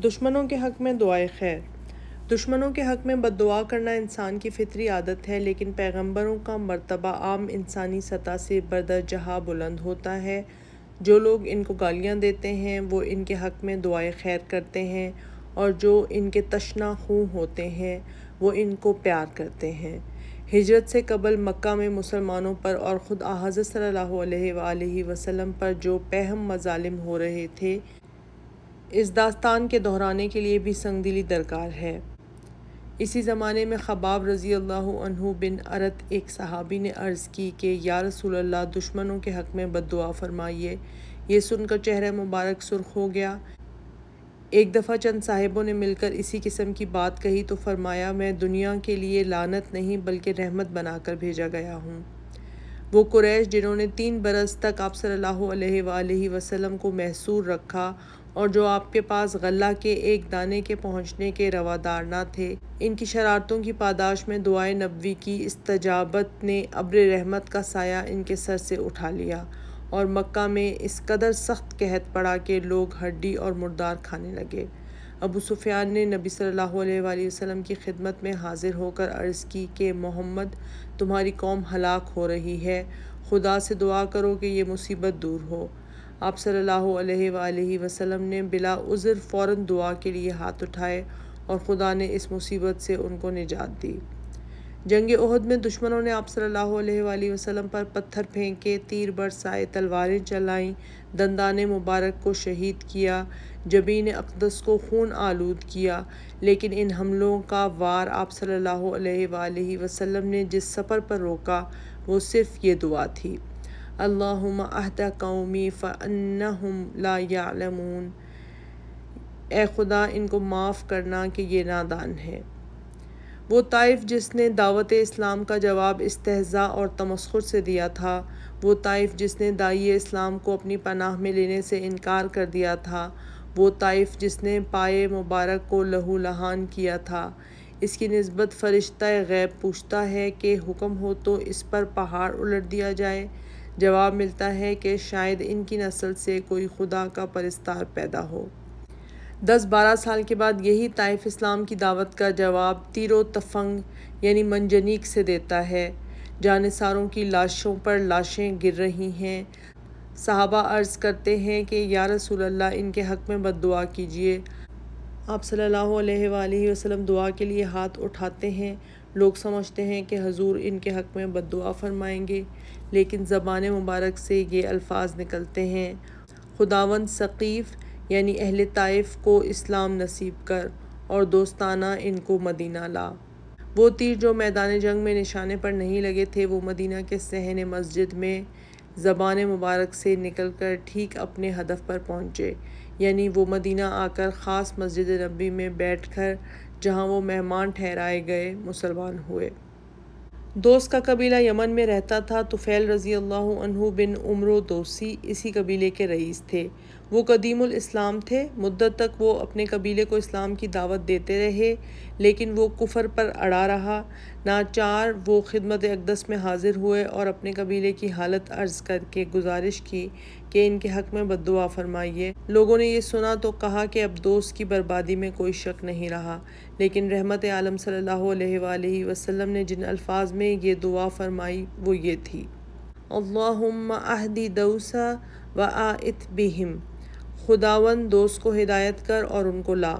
दुश्मनों के हक़ में दुआए खैर दुश्मनों के हक़ में बददुआ करना इंसान की फितरी आदत है लेकिन पैगंबरों का मर्तबा आम इंसानी सतह से बरदर जहाँ बुलंद होता है जो लोग इनको गालियाँ देते हैं वो इनके हक़ में दुआए खैर करते हैं और जो इनके तशना खूँ होते हैं वो इनको प्यार करते हैं हिजरत से कबल मक्का में मुसलमानों पर और ख़ुद हज़रत सल्ला अलैहि पर जो पहम मजालिम हो रहे थे इस दास्तान के दोहराने के लिए भी संगदिली दरकार है इसी ज़माने में खबाब रज़ी अल्लाह बिन अरत एक सहाबी ने अर्ज़ की कि या रसूल अल्लाह दुश्मनों के हक़ में बददुआ फरमाइए ये सुनकर चेहरा मुबारक सुर्ख हो गया एक दफ़ा चंद साहिबों ने मिलकर इसी किस्म की बात कही तो फरमाया मैं दुनिया के लिए लानत नहीं बल्कि रहमत बनाकर भेजा गया हूँ वो कुरैश जिन्होंने तीन बरस तक आप सल्लल्लाहु अलैहि वसल्लम को महसूर रखा और जो आपके पास गल्ला के एक दाने के पहुँचने के रवादार ना थे इनकी शरारतों की पादाश में दुआए नबी की इस तजावत ने अब्र रहमत का साया इनके सर से उठा लिया और मक्का में इस कदर सख्त कहत पड़ा कि लोग हड्डी और मुर्दार खाने लगे अबू सुफियान ने नबी सल्लल्लाहु अलैहि वसल्लम की खिदमत में हाजिर होकर अर्ज़ की कि मोहम्मद तुम्हारी कौम हलाक हो रही है खुदा से दुआ करो कि यह मुसीबत दूर हो आप सल्लल्लाहु अलैहि वसल्लम ने बिला उज़र फ़ौर दुआ के लिए हाथ उठाए और ख़ुदा ने इस मुसीबत से उनको निजात दी जंग उहद में दुश्मनों ने आप सल्लल्लाहु अलैहि वसल्लम पर पत्थर फेंके तीर बरसाए तलवारें चलाईं दंदाने मुबारक को शहीद किया जबीन अकदस को खून आलूद किया लेकिन इन हमलों का वार आप सल्लल्लाहु अलैहि वसल्लम ने जिस सफ़र पर रोका वो सिर्फ़ ये दुआ थी अल्लाहुम अहद कौमी फ़न्नहुम ला यालमून ए खुदा इनको माफ़ करना कि ये नादान है वो ताइफ जिसने दावत इस्लाम का जवाब इसतजा और तमस्खुर से दिया था वो ताइफ जिसने दाई इस्लाम को अपनी पनाह में लेने से इनकार कर दिया था वो ताइफ जिसने पाए मुबारक को लहू लहान किया था इसकी नस्बत फ़रिश्ता गैब पूछता है कि हुक्म हो तो इस पर पहाड़ उलट दिया जाए जवाब मिलता है कि शायद इनकी नस्ल से कोई खुदा का परिस्तार पैदा हो दस बारह साल के बाद यही ताइफ इस्लाम की दावत का जवाब तीरो तफंग यानी मंजनीक से देता है जानसारों की लाशों पर लाशें गिर रही हैं साहबा अर्ज़ करते हैं कि या रसूल अल्लाह इनके हक़ में बद दुआ कीजिए आप सल्लल्लाहु अलैहि वसल्लम दुआ के लिए हाथ उठाते हैं लोग समझते हैं कि हजूर इनके हक़ में बद दुआ फरमाएँगे लेकिन ज़बान मुबारक से ये अल्फाज निकलते हैं खुदावन सकीफ़ यानी अहल ताइफ को इस्लाम नसीब कर और दोस्ताना इनको मदीना ला वो तीर जो मैदान जंग में निशाने पर नहीं लगे थे वो मदीना के सहन मस्जिद में ज़बान मुबारक से निकल कर ठीक अपने हदफ पर पहुँचे यानी वो मदीना आकर ख़ास मस्जिद नबी में बैठ कर जहाँ वो मेहमान ठहराए गए मुसलमान हुए दोस्त का कबीला यमन में रहता था तो फैल रज़ी अल्लाह बिन उम्र दोसी इसी कबीले के रईस थे वो कदीमुल इस्लाम थे मुद्दत तक वो अपने कबीले को इस्लाम की दावत देते रहे लेकिन वो कुफर पर अड़ा रहा नाचार वो खिदमत अकदस में हाज़िर हुए और अपने कबीले की हालत अर्ज़ करके गुजारिश की कि इनके हक में बदुआ फरमाइए लोगों ने ये सुना तो कहा कि अब दोस्त की बर्बादी में कोई शक नहीं रहा लेकिन रहमत आलम सल्लल्लाहु अलैहि वसल्लम ने जिन अल्फाज में ये दुआ फरमाई वो ये थी अल्लाहदी दऊसा व आत बिहिम खुदावन दोस्त को हिदायत कर और उनको ला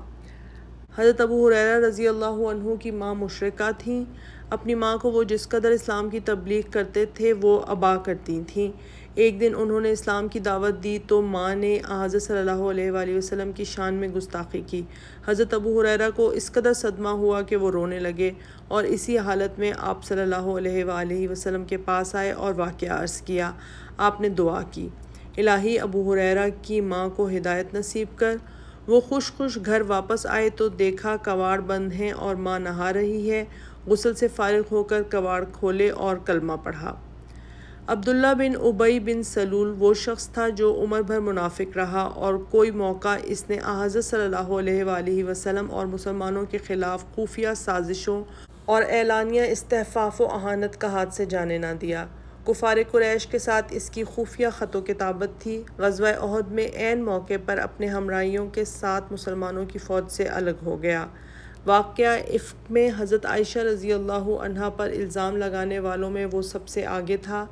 हज़रत अबू हुरैरा रज़ी अल्लाह की माँ मुशरक़ा थी अपनी माँ को वो जिस कदर इस्लाम की तबलीग करते थे वो अबा करती थीं एक दिन उन्होंने इस्लाम की दावत दी तो माँ ने हज़रत अलैहि वसम की शान में गुस्ताखी की हज़रत अबू हुरैरा को इस कदर सदमा हुआ कि वो रोने लगे और इसी हालत में आप अलैहि वसल्लम के पास आए और वाक़ अर्ज़ किया आपने दुआ की इलाही अबू हुरैरा की माँ को हिदायत नसीब कर वो खुश खुश घर वापस आए तो देखा कवाड़ बंद हैं और माँ नहा रही है गसल से फारग होकर कवाड़ खोले और कलमा पढ़ा अब्दुल्ला बिन उबई बिन सलूल वो शख्स था जो उम्र भर मुनाफिक रहा और कोई मौका इसने हज़रत सल्लल्लाहु वसल्लम और मुसलमानों के ख़िलाफ़ खुफिया साजिशों और एलानिया इस्तेफ़ाफ़ अहानत का हाथ से जाने ना दिया कुफार कुरैश के साथ इसकी खुफिया ख़तों किताबत थी गजवा अहद में एन मौके पर अपने हमराइयों के साथ मुसलमानों की फ़ौज से अलग हो गया वाक़ इफ़ में हज़रत आयशा रज़ी अल्लाह पर इल्ज़ाम लगाने वालों में वो सबसे आगे था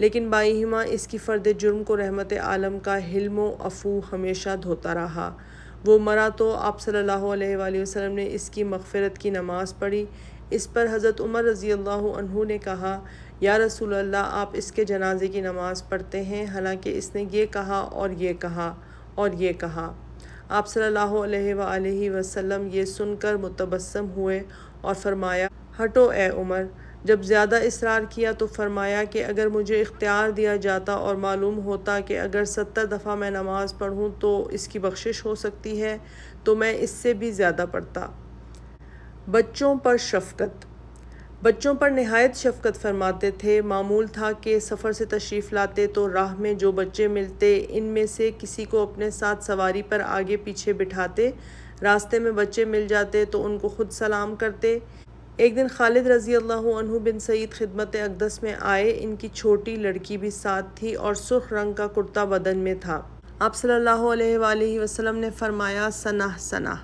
लेकिन बाईमा इसकी फ़र्द जुर्म को रहमत आलम का हिल्म अफू हमेशा धोता रहा वो मरा तो आप सल्लल्लाहु वसम ने इसकी मगफ़रत की नमाज़ पढ़ी इस पर हज़रत उमर रज़ी अल्लाह ने कहा या रसूल अल्लाह आप इसके जनाजे की नमाज़ पढ़ते हैं हालांकि इसने ये कहा और ये कहा और ये कहा आप सल्हु वसम ये सुनकर मुतबसम हुए और फरमाया हटो ए उमर जब ज़्यादा इसरार किया तो फरमाया कि अगर मुझे इख्तियार दिया जाता और मालूम होता कि अगर सत्तर दफ़ा मैं नमाज़ पढ़ूँ तो इसकी बख्शिश हो सकती है तो मैं इससे भी ज़्यादा पढ़ता बच्चों पर शफकत बच्चों पर नहायत शफकत फरमाते थे मामूल था कि सफ़र से तशरीफ़ लाते तो राह में जो बच्चे मिलते इनमें से किसी को अपने साथ सवारी पर आगे पीछे बिठाते रास्ते में बच्चे मिल जाते तो उनको खुद सलाम करते एक दिन खालिद रज़ी अल्लाह बिन सईद खिदमत अकदस में आए इनकी छोटी लड़की भी साथ थी और सुर्ख रंग का कुर्ता बदन में था आप सल्लल्लाहु अलैहि वसल्लम ने फरमाया सना सना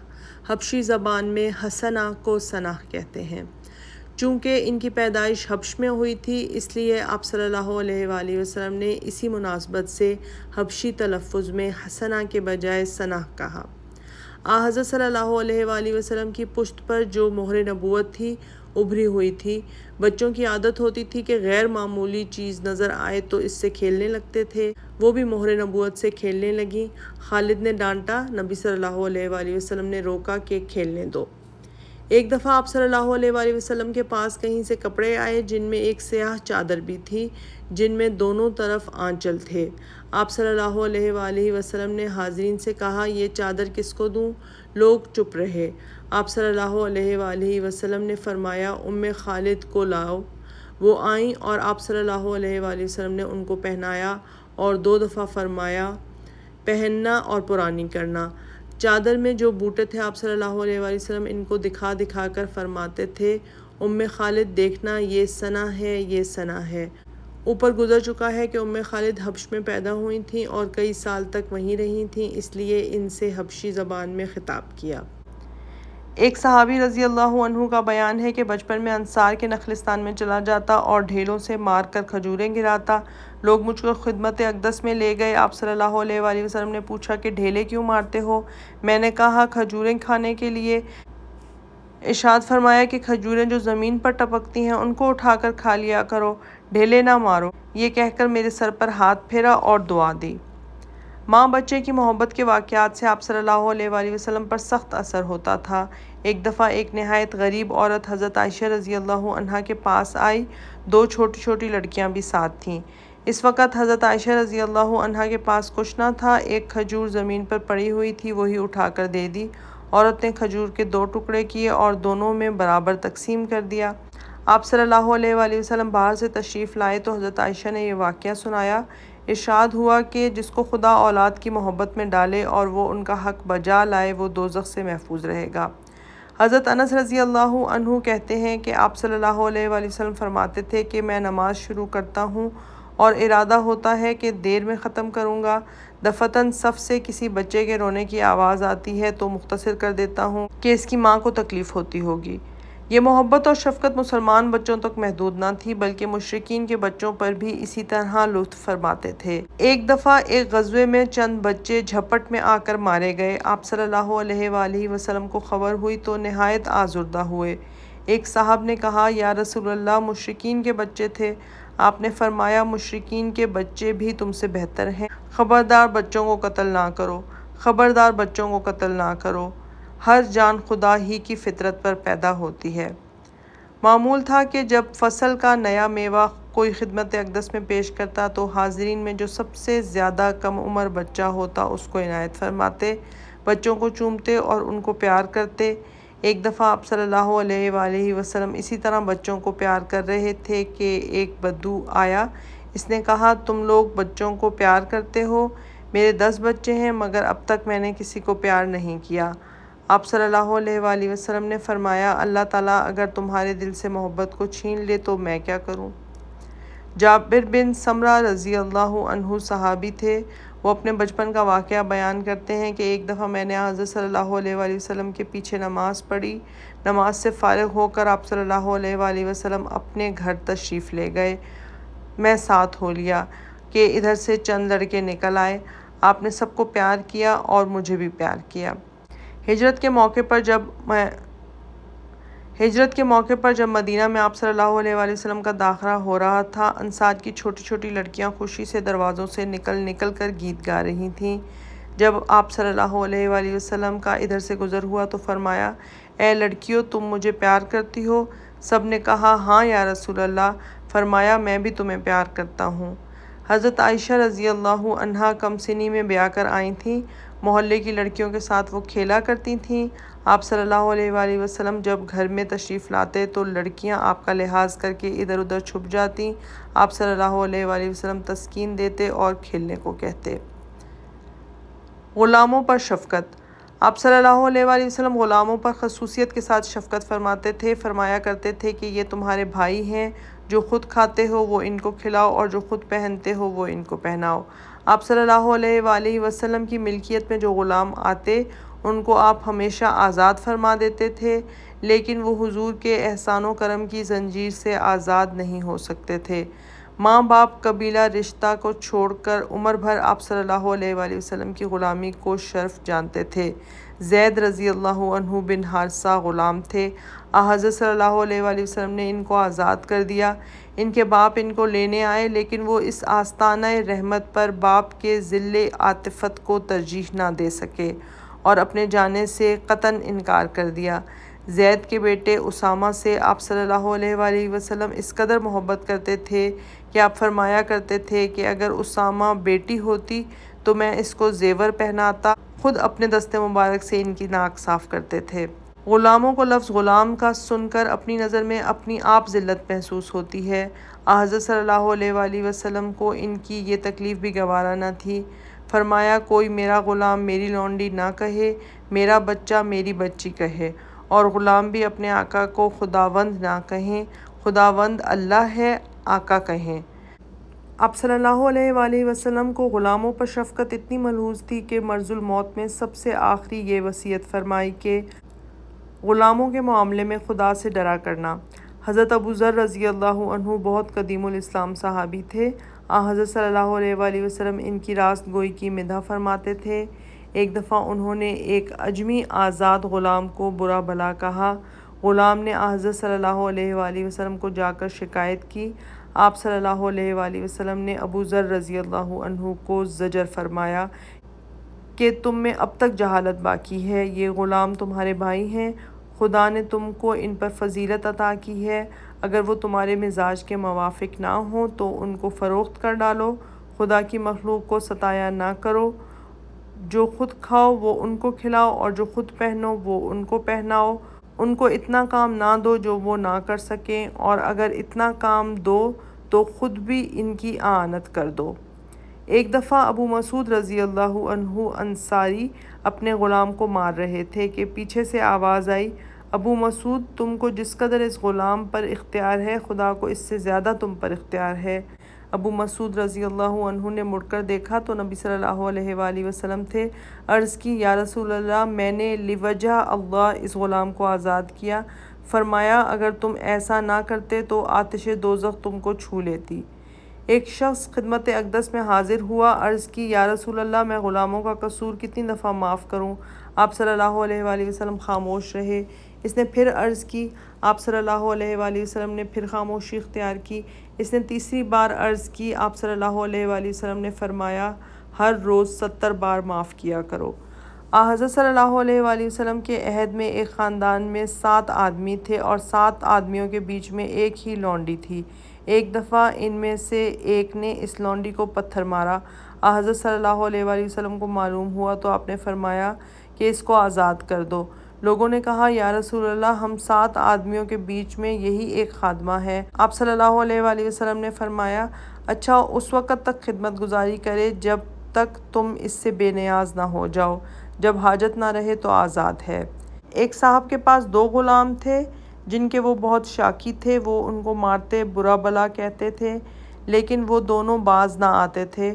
हबशी ज़बान में हसना को सना कहते हैं चूँकि इनकी पैदाइश हबश में हुई थी इसलिए आप सल्लल्लाहु अलैहि वसल्लम ने इसी मुनासबत से हबशी तलफ़ में हसना के बजाय सना कहा हज़रत सल्लल्लाहु अलैहि वसलम की पुश्त पर जो मोहर नबूत थी उभरी हुई थी बच्चों की आदत होती थी कि गैर मामूली चीज़ नज़र आए तो इससे खेलने लगते थे वो भी मोहर नबूत से खेलने लगी खालिद ने डांटा नबी सल्ला वसलम ने रोका कि खेलने दो एक दफ़ा आप सल्लल्लाहु अलैहि वसल्लम के पास कहीं से कपड़े आए जिनमें एक स्याह चादर भी थी जिनमें दोनों तरफ आंचल थे आप सल्लल्लाहु अलैहि वसल्लम ने हाजरीन से कहा यह चादर किसको दूँ लोग चुप रहे आप सल्लल्लाहु अलैहि वसल्लम ने फरमाया उम खालिद को लाओ वो आईं और आप सल्लल्लाहु अलैहि वसल्लम ने उनको पहनाया और दो दफ़ा फरमाया पहनना और पुरानी करना चादर में जो बूटे थे आप सल्लल्लाहु अलैहि वसल्लम इनको दिखा दिखा कर फरमाते थे उम खालिद देखना ये सना है ये सना है ऊपर गुजर चुका है कि उम खालिद हबश में पैदा हुई थी और कई साल तक वहीं रही थी इसलिए इनसे हबशी ज़बान में ख़िताब किया एक सहाबी रज़ी अल्लाह अनहु का बयान है कि बचपन में अंसार के नखलिस्तान में चला जाता और ढेलों से मार कर खजूरें गिराता लोग मुझको खिदमत अकदस में ले गए आप सल्लल्लाहु अलैहि वसल्लम ने पूछा कि ढेले क्यों मारते हो मैंने कहा खजूरें खाने के लिए इशाद फरमाया कि खजूरें जो ज़मीन पर टपकती हैं उनको उठाकर खा लिया करो ढेले ना मारो ये कहकर मेरे सर पर हाथ फेरा और दुआ दी माँ बच्चे की मोहब्बत के वाक़ात से आप सल्लल्लाहु अलैहि वसल्लम पर सख्त असर होता था एक दफ़ा एक नहायत गरीब औरत हज़रत आयशा रज़ी अल्लाह के पास आई दो छोटी छोटी लड़कियाँ भी साथ थीं इस वक्त हज़रत आयशा रज़ी अल्लाह के पास कुछ ना था एक खजूर ज़मीन पर पड़ी हुई थी वही उठाकर दे दी औरत ने खजूर के दो टुकड़े किए और दोनों में बराबर तकसीम कर दिया आप सल्लल्लाहु अलैहि वसल्लम बाहर से तशरीफ़ लाए तो हज़रत आयशा ने यह वाक़ सुनाया इर्शाद हुआ कि जिसको खुदा औलाद की मोहब्बत में डाले और वो उनका हक बजा लाए वो दोजख से महफूज रहेगा हज़रत अनस रज़ी अल्लाह कहते हैं कि आप सल्लल्लाहु अलैहि वसल्लम फरमाते थे कि मैं नमाज़ शुरू करता हूँ और इरादा होता है कि देर में ख़त्म करूँगा दफतन सफ़ से किसी बच्चे के रोने की आवाज़ आती है तो मुख्तसर कर देता हूँ कि इसकी माँ को तकलीफ़ होती होगी ये मोहब्बत और शफकत मुसलमान बच्चों तक महदूद ना थी बल्कि मुशरकिन के बच्चों पर भी इसी तरह लुत्फ फरमाते थे एक दफ़ा एक गजबे में चंद बच्चे झपट में आकर मारे गए आप सल्लल्लाहु वसलम को खबर हुई तो नहायत आजुर्दा हुए एक साहब ने कहा या रसोल्ला मुशरकिन के बच्चे थे आपने फरमाया मुशरकिन के बच्चे भी तुमसे बेहतर हैं ख़बरदार बच्चों को कत्ल ना करो ख़बरदार बच्चों को कत्ल ना करो हर जान खुदा ही की फितरत पर पैदा होती है मामूल था कि जब फसल का नया मेवा कोई ख़िदमत अकदस में पेश करता तो हाजरीन में जो सबसे ज़्यादा कम उम्र बच्चा होता उसको इनायत फरमाते बच्चों को चूमते और उनको प्यार करते एक दफ़ा आप सल्लल्लाहु अलैहि वसल्लम इसी तरह बच्चों को प्यार कर रहे थे कि एक बद्दू आया इसने कहा तुम लोग बच्चों को प्यार करते हो मेरे दस बच्चे हैं मगर अब तक मैंने किसी को प्यार नहीं किया आप सल्लल्लाहु अलैहि वसल्लम ने फरमाया अल्लाह ताला अगर तुम्हारे दिल से मोहब्बत को छीन ले तो मैं क्या करूँ जाबिर बिन समरा रज़ी अल्लाह सहाबी थे वो अपने बचपन का वाक़ बयान करते हैं कि एक दफ़ा मैंने हज़रत सल्लल्लाहु अलैहि वसल्लम के पीछे नमाज़ पढ़ी नमाज से फ़ारग होकर आप सल्लल्लाहु अलैहि वसल्लम अपने घर तशरीफ़ ले गए मैं साथ हो लिया कि इधर से चंद लड़के निकल आए आपने सबको प्यार किया और मुझे भी प्यार किया हिजरत के मौके पर जब मैं हिजरत के मौके पर जब मदीना में आप सल्लल्लाहु अलैहि वसल्लम का दाखिला हो रहा था अनसाद की छोटी छोटी लड़कियां खुशी से दरवाज़ों से निकल निकल कर गीत गा रही थीं जब आप सल्लल्लाहु अलैहि वसल्लम का इधर से गुज़र हुआ तो फरमाया ए लड़कियों तुम मुझे प्यार करती हो सब ने कहा हाँ या रसूल अल्लाह फरमाया मैं भी तुम्हें प्यार करता हूँ हज़रत आयशा रज़ी अल्लाह कम सिनी में ब्याह कर आई थी मोहल्ले की लड़कियों के साथ वो खेला करती थीं आप सल्लल्लाहु अलैहि वसल्लम जब घर में तशरीफ़ लाते तो लड़कियां आपका लिहाज करके इधर उधर छुप जाती आप सल्लल्लाहु अलैहि वसल्लम तस्कीन देते और खेलने को कहते ग़ुलामों पर शफकत आप सल्लल्लाहु अलैहि वसल्लम ग़ुलामों पर खसूसियत के साथ शफकत फरमाते थे फरमाया करते थे कि ये तुम्हारे भाई हैं जो ख़ुद खाते हो वो इनको खिलाओ और जो ख़ुद पहनते हो वो इनको पहनाओ आप सल्ला वसलम की मिल्कियत में जो ग़ुलाम आते उनको आप हमेशा आज़ाद फरमा देते थे लेकिन वो हुजूर के एहसान करम की जंजीर से आज़ाद नहीं हो सकते थे माँ बाप कबीला रिश्ता को छोड़कर उम्र भर आप सल्ला वसलम की ग़ुलामी को शर्फ जानते थे जैद रज़ी अल्लाह बिन हारसा ग़ुलाम थे हज़रत सल्लल्लाहु अलैहि वसल्लम ने इनको आज़ाद कर दिया इनके बाप इनको लेने आए लेकिन वो इस आस्ताना रहमत पर बाप के ज़िले आतफत को तरजीह ना दे सके और अपने जाने से कतन इनकार कर दिया जैद के बेटे उसामा से आप सल्लल्लाहु अलैहि वसल्लम इस कदर मोहब्बत करते थे कि आप फरमाया करते थे कि अगर उसामा बेटी होती तो मैं इसको जेवर पहनाता ख़ुद अपने दस्ते मुबारक से इनकी नाक साफ़ करते थे ग़ुलामों को लफ्ज़ ग़ुलाम का सुनकर अपनी नज़र में अपनी आप ज़िल्लत महसूस होती है आज़र सल्ला वसलम को इनकी ये तकलीफ़ भी गवारा ना थी फरमाया कोई मेरा ग़ुलाम मेरी लौंडी ना कहे मेरा बच्चा मेरी बच्ची कहे और ग़ुलाम भी अपने आका को खुदावंद ना कहें खुदावंद अल्लाह है आका कहें आप सल्ला वसलम को ग़ुलामों पर शफकत इतनी मलहूज थी कि मर्जुल मौत में सबसे आखिरी ये वसीयत फरमाई कि ग़ुलामों के मामले में खुदा से डरा करना हज़रत अबू ज़र रज़ी बहुत कदीम साहबी थे आ हज़रत सल्लल्लाहु अलैहि वसल्लम इनकी रास्त गोई की मिधा फरमाते थे एक दफ़ा उन्होंने एक अजमी आज़ाद ग़ुलाम को बुरा भला कहा ग़ुलाम ने हज़रत सल्लल्लाहु अलैहि वसल्लम को जाकर शिकायत की आप सल्लल्लाहु अलैहि वसल्लम ने अबू ज़र रज़ी को ज़जर फरमाया कि तुम में अब तक जहालत बाकी है ये ग़ुलाम तुम्हारे भाई हैं खुदा ने तुमको इन पर फजीलत अता की है अगर वो तुम्हारे मिजाज के मवाफिक ना हो तो उनको फ़रोख्त कर डालो खुदा की मखलूक को सताया ना करो जो खुद खाओ वो उनको खिलाओ और जो खुद पहनो वो उनको पहनाओ उनको इतना काम ना दो जो वो ना कर सकें और अगर इतना काम दो तो ख़ुद भी इनकी आनत कर दो एक दफ़ा अबू मसूद रज़ी अल्लाह अंसारी अपने ग़ुलाम को मार रहे थे कि पीछे से आवाज़ आई अबू मसूद तुमको जिस कदर इस ग़ुलाम पर इख्तियार है खुदा को इससे ज़्यादा तुम पर इख्तियार है अबू मसूद रज़ी अल्लाह ने मुड़कर देखा तो नबी सल्लल्लाहु अलैहि वसल्लम थे अर्ज़ की या रसूल अल्लाह मैंने लिवजा अल्लाह इस ग़ुलाम को आज़ाद किया फरमाया अगर तुम ऐसा ना करते तो आतश दोजख तुमको छू लेती एक शख्स खदमत अकदस में हाजिर हुआ अर्ज़ की या रसूल अल्लाह मैं ग़ुलामों का कसूर कितनी दफ़ा माफ़ करूँ आप सल्लल्लाहु अलैहि वसल्लम खामोश रहे इसने फिर अर्ज़ की आप सल्लल्लाहु अलैहि वसल्लम ने फिर खामोशी इख्तियार की इसने तीसरी बार अर्ज़ की आप सल्लल्लाहु अलैहि वसल्लम ने फरमाया हर रोज़ सत्तर बार माफ़ किया करो आ हज़रत सल्लल्लाहु अलैहि वसल्लम के अहद में एक ख़ानदान में सात आदमी थे और सात आदमियों के बीच में एक ही लौंडी थी एक दफ़ा इनमें से एक ने इस लौंडी को पत्थर मारा आ हज़रत सल्लल्लाहु अलैहि वसल्लम को मालूम हुआ तो आपने फरमाया कि इसको आज़ाद कर दो लोगों ने कहा या रसूल हम सात आदमियों के बीच में यही एक खादमा है आप सल्लल्लाहु अलैहि वसल्लम ने फरमाया अच्छा उस वक़्त तक खिदमत गुजारी करे जब तक तुम इससे बेनियाज ना हो जाओ जब हाजत ना रहे तो आज़ाद है एक साहब के पास दो ग़ुलाम थे जिनके वो बहुत शाकी थे वो उनको मारते बुरा भला कहते थे लेकिन वो दोनों बाज ना आते थे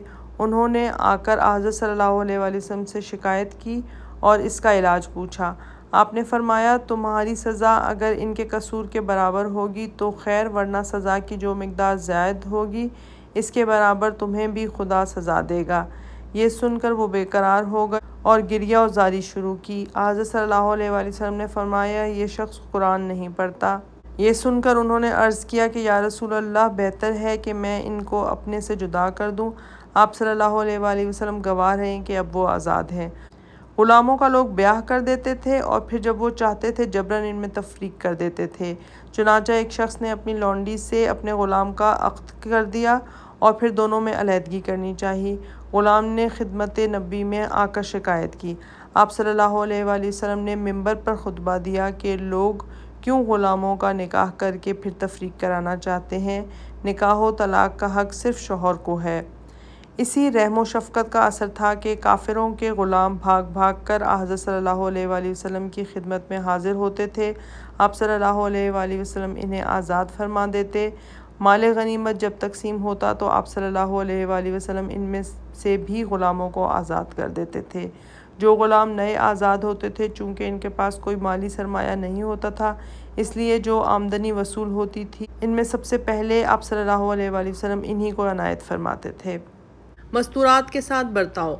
उन्होंने आकर हज़रत सल्लल्लाहु अलैहि वसल्लम से शिकायत की और इसका इलाज पूछा आपने फरमाया तुम्हारी सज़ा अगर इनके कसूर के बराबर होगी तो खैर वरना सज़ा की जो मकदार ज़ायद होगी इसके बराबर तुम्हें भी खुदा सज़ा देगा ये सुनकर वो बेकरार हो गए और गिरिया उजारी शुरू की आज सल्लल्लाहु अलैहि ने फरमाया ये शख्स कुरान नहीं पढ़ता ये सुनकर उन्होंने अर्ज़ किया कि या रसूल अल्लाह बेहतर है कि मैं इनको अपने से जुदा कर दूँ आप सल्लल्लाहु अलैहि वसल्लम गवाह हैं कि अब वो आज़ाद हैं ग़ुलामों का लोग ब्याह कर देते थे और फिर जब वो चाहते थे जबरन इनमें तफरीक कर देते थे चुनाचा एक शख्स ने अपनी लॉन्डी से अपने ग़ुलाम का अख्त कर दिया और फिर दोनों में अलीहदगी करनी चाहिए ग़ुलाम ने खिदमत नबी में आकर शिकायत की आप सल्लल्लाहु अलैहि वसल्लम ने मंबर पर खुतबा दिया कि लोग क्यों ग़ुलामों का निकाह करके फिर तफरीक कराना चाहते हैं निकाह तलाक का हक सिर्फ़ शोहर को है इसी रहम शफकत का असर था कि काफिरों के ग़ुलाम भाग भाग कर हज़रत सल्ला वसम की खिदमत में हाज़िर होते थे आप सल्ला वसम इन्हें आज़ाद फरमा देते माल गनीमत जब तकसीम होता तो आप सल्ला वसम इनमें से भी ग़ुलामों को आज़ाद कर देते थे जो ग़ुलाम नए आज़ाद होते थे चूँकि इनके पास कोई माली सरमाया नहीं होता था इसलिए जो आमदनी वसूल होती थी इनमें सबसे पहले आप सल्ला वसम इन्हीं को अनायत फरमाते थे मस्तूरात के साथ बर्ताव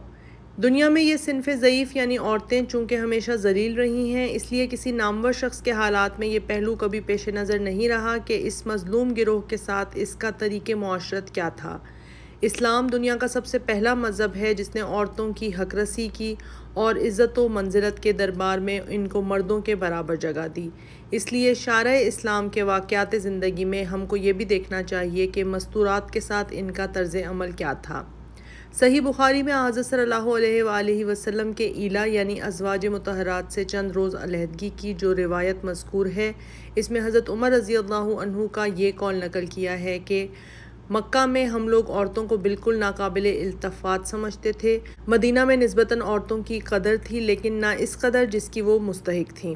दुनिया में ये सिनफ ज़यीफ़ यानी औरतें चूँकि हमेशा जलील रही हैं इसलिए किसी नामवर शख्स के हालात में ये पहलू कभी पेश नज़र नहीं रहा कि इस मज़लूम गिरोह के साथ इसका तरीक़ माशरत क्या था इस्लाम दुनिया का सबसे पहला मज़हब है जिसने औरतों की हकरसी की और इज़्ज़त व मंजिलत के दरबार में इनको मर्दों के बराबर जगह दी इसलिए शार इस्लाम के वाक़ात ज़िंदगी में हमको ये भी देखना चाहिए कि मस्तूरात के साथ इनका तर्ज अमल क्या था सही बुखारी में आज़ वसल्लम के इला यानी अजवाज मतहरात से चंद रोज़ अलहदगी की जो रिवायत मस्कूर है इसमें हज़रत उमर रज़ी अल्लाह का ये कौल नकल किया है कि मक्का में हम लोग औरतों को बिल्कुल नाकबिल अल्तफ़ात समझते थे मदीना में नस्बता औरतों की कदर थी लेकिन ना इस कदर जिसकी वो मुस्तक थीं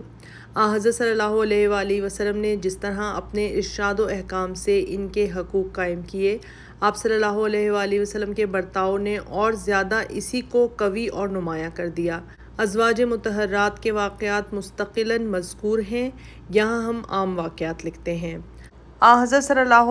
आज़र सल्ला वसलम ने जिस तरह अपने इर्शाद अहकाम से इनके हकूक़ कायम किए आप सल्ला अलैहि के बर्ताव ने और ज़्यादा इसी को कवि और नुमाया कर दिया अजवाज मतहरात के वाक़ात मुस्तकिल मजकूर हैं यहाँ हम आम वाक़ात लिखते हैं हज़रत सल्ला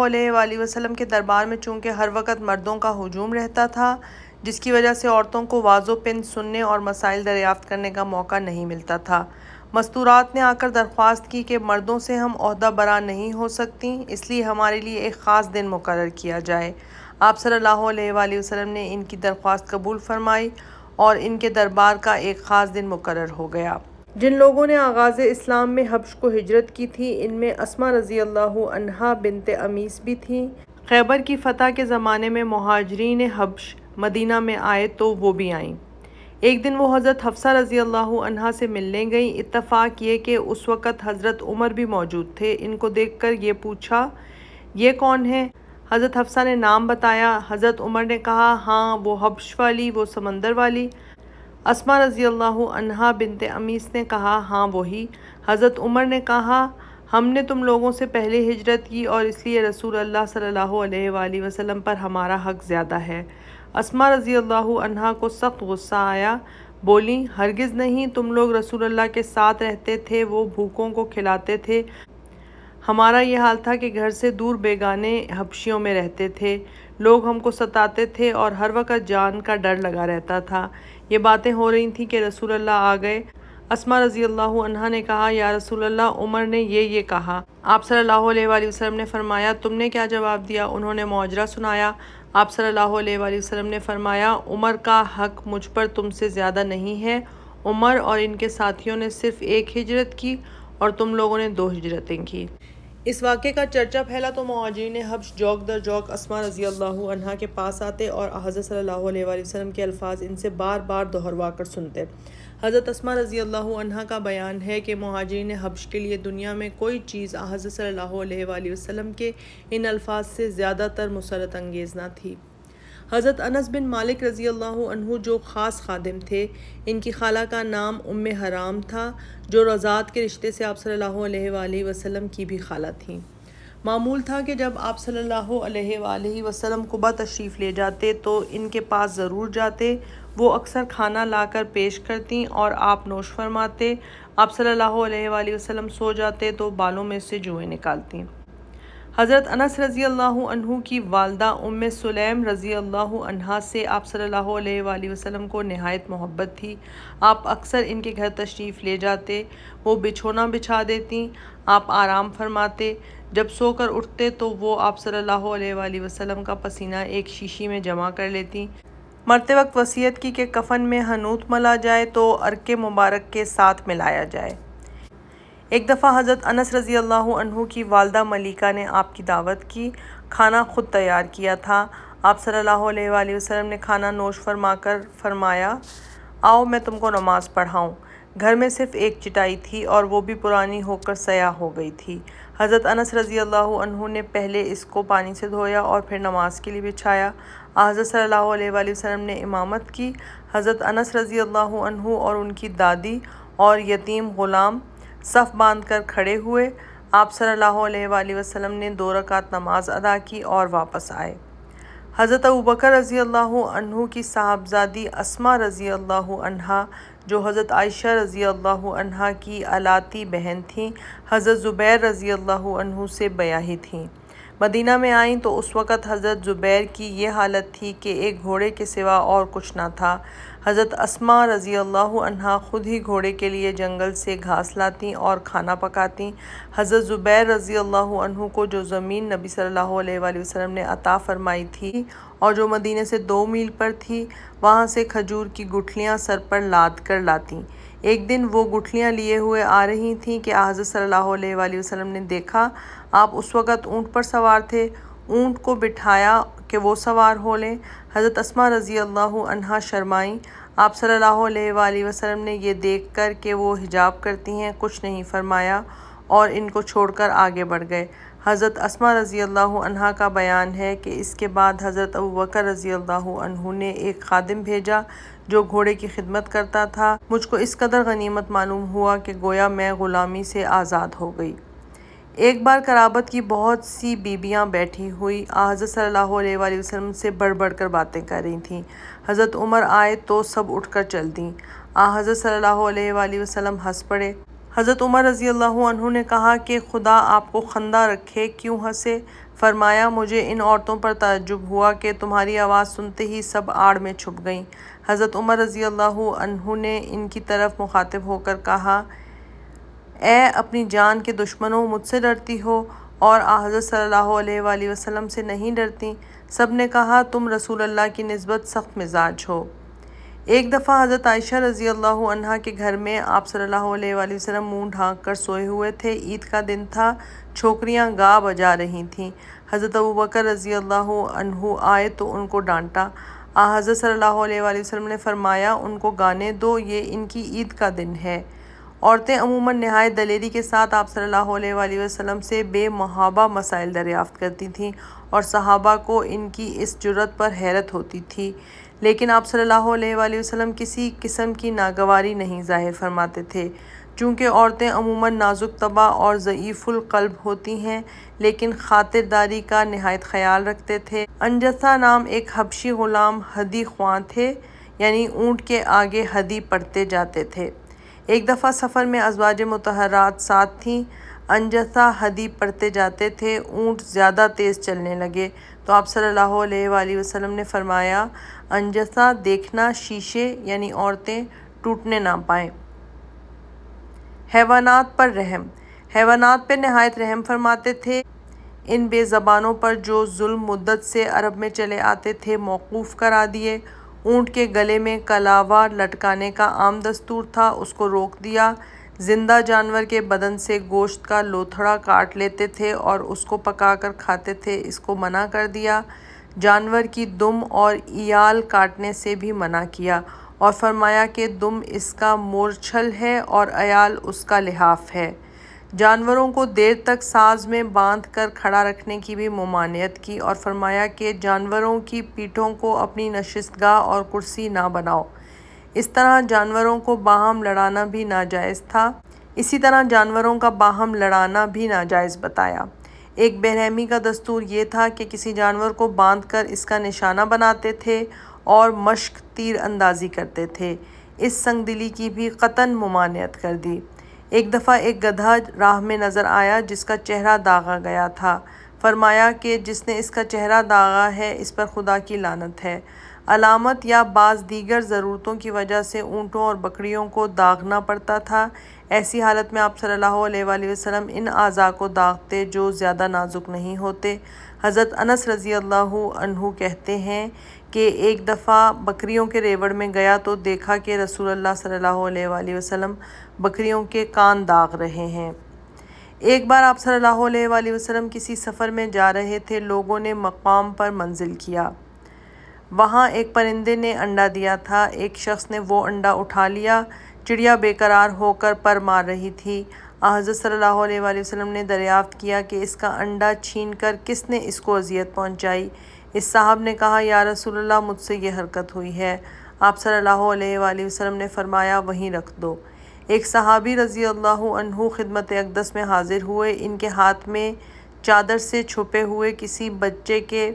वसलम के दरबार में चूँकि हर वक्त मर्दों का हजूम रहता था जिसकी वजह से औरतों को वाजो पिन सुनने और मसाइल दरियाफ़्त करने का मौका नहीं मिलता था मस्तूरात ने आकर दरख्वास्त की कि मर्दों से हम अहदा बरा नहीं हो सकती इसलिए हमारे लिए एक ख़ास दिन मुकर किया जाए आप सल्लल्लाहु अलैहि वसल्लम ने इनकी दरख्वास्त कबूल फरमाई और इनके दरबार का एक ख़ास दिन मुकर हो गया जिन लोगों ने आगाज़ इस्लाम में हब्श को हिजरत की थी इनमें असमा रज़ी अल्लाह बिनत अमीस भी थी खैबर की फ़तह के ज़माने में महाजरीन हब्श मदीना में आए तो वो भी आईं एक दिन वो हज़रत हफ्सा रज़ी अल्लाह से मिलने गई इतफ़ाक़ ये कि उस वक़्त हज़रत उमर भी मौजूद थे इनको देख कर ये पूछा ये कौन है हज़रत हफ्सा ने नाम बताया हज़रत उमर ने कहा हाँ वो हब्श वाली वो समंदर वाली असमा रज़ी अल्लाह बिनत अमीस ने कहा हाँ वही हज़रत उमर ने कहा हमने तुम लोगों से पहले हिजरत की और इसलिए रसूल अल्लाह सल्लल्लाहु अलैहि वसल्लम पर हमारा हक ज़्यादा है असमा रज़ी अल्लाह को सख्त गुस्सा आया बोली हरगिज़ नहीं तुम लोग रसूल अल्लाह के साथ रहते थे वो भूखों को खिलाते थे हमारा ये हाल था कि घर से दूर बेगाने हबशियों में रहते थे लोग हमको सताते थे और हर वक्त जान का डर लगा रहता था ये बातें हो रही थी कि रसूल अल्लाह आ गए असमा रज़ी अल्लाह ने कहा या रसूल अल्लाह उमर ने ये ये कहा आप सल्लल्लाहु अलैहि वसल्लम ने फरमाया तुमने क्या जवाब दिया उन्होंने मुआजरा सुनाया आप सल्लल्लाहु अलैहि वसल्लम ने फरमाया उमर का हक मुझ पर तुमसे ज़्यादा नहीं है उमर और इनके साथियों ने सिर्फ़ एक हिजरत की और तुम लोगों ने दो हिजरतें की इस वाक़े का चर्चा फैला तो महाजरीन हब्श जौक दर जौक असमा रजी अल्लाह के पास आते और हज़रत सल्लल्लाहु अलैहि वसल्लम के अल्फाज इनसे बार बार दोहरवा कर सुनते हज़रत असमा रज़ी अल्लाह का बयान है कि ने हब्श के लिए दुनिया में कोई चीज़ हज़रत सल्ला वसम के इन अल्फाज से ज़्यादातर मुसरत अंगेज़ ना थी हज़रत अनस बिन मालिक रज़ी अल्लाह जो ख़ास खादिम थे इनकी खाला का नाम उम हराम था जो रज़ात के रिश्ते से आप सल्ला वसलम की भी खाला थीं मामूल था कि जब आप सल्लल्लाहु अलैहि वसल्लम कुबा तशरीफ़ ले जाते तो इनके पास ज़रूर जाते वो अक्सर खाना लाकर पेश करती और आप नोश फरमाते आप सल्लल्लाहु अलैहि वसल्लम सो जाते तो बालों में से जुएँ निकालती हज़रत अनस रज़ी अल्लाह की वालदा उम सुलेम रज़ी अल्लाह से आप सल्लल्लाहु अलैहि वसल्लम को नहायत मोहब्बत थी आप अक्सर इनके घर तशरीफ़ ले जाते वो बिछोना बिछा देती आप आराम फरमाते जब सोकर उठते तो वो आप सल्लल्लाहु अलैहि वसल्लम का पसीना एक शीशी में जमा कर लेती मरते वक्त वसीयत की कि कफन में हनूत मला जाए तो अरक मुबारक के साथ मिलाया जाए एक दफ़ा हज़रत अनस रज़ी अल्लाह की वालदा मलिका ने आपकी दावत की खाना ख़ुद तैयार किया था आप सल्लल्लाहु अलैहि वसल्लम ने खाना नोश फरमा कर फरमाया आओ मैं तुमको नमाज़ पढ़ाऊँ घर में सिर्फ एक चटाई थी और वो भी पुरानी होकर सयाह हो गई थी हज़रत अनस रज़ी अल्लाह ने पहले इसको पानी से धोया और फिर नमाज के लिए बिछाया हज़रत सल्लल्लाहु अलैहि ने इमामत की हज़रत अनस रज़ी अल्लाह और उनकी दादी और यतीम ग़ुलाम सफ़ बांध कर खड़े हुए आप सल्ला अलैहि ने दो रकात नमाज अदा की और वापस आए हज़रत अबकर रज़ी अल्लाह की साहबजादी असमा रज़ी अल्लाह जो हज़रत आयशा रज़ी अल्लाह की अलाती बहन थीं हज़रत ज़ुबैर रज़ी अल्लाह से बयाही थीं मदीना में आई तो उस वक़्त हज़रत ज़ुबैर की ये हालत थी कि एक घोड़े के सिवा और कुछ ना था हज़रत अस्मा रज़ी अल्लाह ख़ुद ही घोड़े के लिए जंगल से घास लाती और खाना पकाती हज़रत ज़ुबैर रज़ी अल्लाह को जो ज़मीन नबी सल्लल्लाहु अलैहि वसल्लम ने अता फ़रमाई थी और जो मदीने से दो मील पर थी वहाँ से खजूर की गुठलियाँ सर पर लाद कर लाती एक दिन वो गुठलियाँ लिए हुए आ रही थीं कि हज़रत सल्लल्लाहु अलैहि वसल्लम ने देखा आप उस वक़्त ऊँट पर सवार थे ऊँट को बिठाया कि वो सवार हो लें हज़रत असमा रज़ी अल्लाह अनहा शर्माई आप सल्लल्लाहु अलैहि वसल्लम ने यह देख कर कि वो हिजाब करती हैं कुछ नहीं फरमाया और इनको छोड़कर आगे बढ़ गए हज़रत असमा रज़ी अल्लाह का बयान है कि इसके बाद हज़रत अबू बकर रज़ी अल्लाह ने एक खादिम भेजा जो घोड़े की खिदमत करता था मुझको इस कदर गनीमत मालूम हुआ कि गोया मैं ग़ुलामी से आज़ाद हो गई एक बार कराबत की बहुत सी बीबियाँ बैठी हुई हज़रत सल्लल्लाहु अलैहि वसल्लम से बढ़ बढ़ कर बातें कर रही थीं हज़रत उमर आए तो सब उठकर चल दीं आ हज़रत सल्लल्लाहु अलैहि वसल्लम हंस पड़े हज़रत उमर रज़ी अल्लाह ने कहा कि खुदा आपको खंदा रखे क्यों हंसे फरमाया मुझे इन औरतों पर तजुब हुआ कि तुम्हारी आवाज़ सुनते ही सब आड़ में छुप गईं हज़रत उमर रज़ी अल्लाह ने इनकी तरफ मुखातिब होकर कहा ए अपनी जान के दुश्मनों मुझसे डरती हो और आजरत सल्लल्लाहु अलैहि वसल्लम से नहीं डरती सब ने कहा तुम रसूल अल्लाह की नस्बत सख्त मिजाज हो एक दफ़ा हज़रत आयशा रज़ी अल्लाह के घर में आप सल्लल्लाहु अलैहि वसल्लम मुंह ढाँक कर सोए हुए थे ईद का दिन था छोकरियाँ गा बजा रही थीं हज़रत अबू बकर रज़ी अल्लाह आए तो उनको डांटा आज़र सल्ला वसम ने फ़रमाया उनको गाने दो ये इनकी ईद का दिन है औरतें अमूमन नहायत दलेरी के साथ आप सल्ला अलैहि से बेमहाबा मसाइल दरियाफ़त करती थीं और सहाबा को इनकी इस जुरत पर हैरत होती थी लेकिन आप सल्ला वसम किसी किस्म की नागवारी नहीं ज़ाहिर फरमाते थे चूँकि औरतें अमूमन नाजुक तबा और ज़यीफ़ुल्कल्ब होती हैं लेकिन ख़ातिरदारी का नहायत ख्याल रखते थे अनजसा नाम एक हबशी ग़ुलाम हदी ख्वां थे यानी ऊँट के आगे हदी पढ़ते जाते थे एक दफ़ा सफ़र में अजवाज मतहरात साथ थीं अनजसा हदी पढ़ते जाते थे ऊँट ज़्यादा तेज़ चलने लगे तो आप सल्लल्लाहु अलैहि वसल्लम ने फरमाया अनजसा देखना शीशे यानी औरतें टूटने ना पाएँ हैवानात पर रहम हैवानात पर नहायत रहम फरमाते थे इन बेज़बानों पर जो जुल्म मुद्दत से अरब में चले आते थे मौकूफ़ करा दिए ऊँट के गले में कलावा लटकाने का आम दस्तूर था उसको रोक दिया ज़िंदा जानवर के बदन से गोश्त का लोथड़ा काट लेते थे और उसको पकाकर खाते थे इसको मना कर दिया जानवर की दुम और इयाल काटने से भी मना किया और फरमाया कि दुम इसका मोरछल है और अयाल उसका लिहाफ है जानवरों को देर तक साज में बांध कर खड़ा रखने की भी ममानियत की और फरमाया कि जानवरों की पीठों को अपनी गाह और कुर्सी ना बनाओ इस तरह जानवरों को बाहम लड़ाना भी नाजायज़ था इसी तरह जानवरों का बाहम लड़ाना भी नाजायज़ बताया एक बेरहमी का दस्तूर ये था कि किसी जानवर को बांध कर इसका निशाना बनाते थे और मश्क तीर अंदाजी करते थे इस संगदिली की भी कतन ममानियत कर दी एक दफ़ा एक गधा राह में नज़र आया जिसका चेहरा दागा गया था फरमाया कि जिसने इसका चेहरा दागा है इस पर खुदा की लानत है अलामत या बाज़ दीगर ज़रूरतों की वजह से ऊँटों और बकरियों को दागना पड़ता था ऐसी हालत में आप सल्लल्लाहु अलैहि वसल्लम इन अज़ा को दागते जो ज़्यादा नाजुक नहीं होते हज़रत अनस रज़ी अल्लाह कहते हैं कि एक दफ़ा बकरियों के रेवड़ में गया तो देखा कि रसूलुल्लाह सल्लल्लाहु अलैहि वसल्लम बकरियों के कान दाग रहे हैं एक बार आप सल्लल्लाहु अलैहि वसल्लम किसी सफ़र में जा रहे थे लोगों ने मकाम पर मंजिल किया वहाँ एक परिंदे ने अंडा दिया था एक शख्स ने वो अंडा उठा लिया चिड़िया बेकरार होकर पर मार रही थी हज़रत सल्लल्लाहु अलैहि वसल्लम ने दरियाफ़्त किया कि इसका अंडा छीन कर किसने इसको अजियत पहुँचाई इस साहब ने कहा या रसूलुल्लाह मुझसे ये हरकत हुई है आप सल्लल्लाहु अलैहि वसल्लम ने फरमाया वहीं रख दो एक सहाबी रज़ी अल्लाह ख़िदमत अकदस में हाज़िर हुए इनके हाथ में चादर से छुपे हुए किसी बच्चे के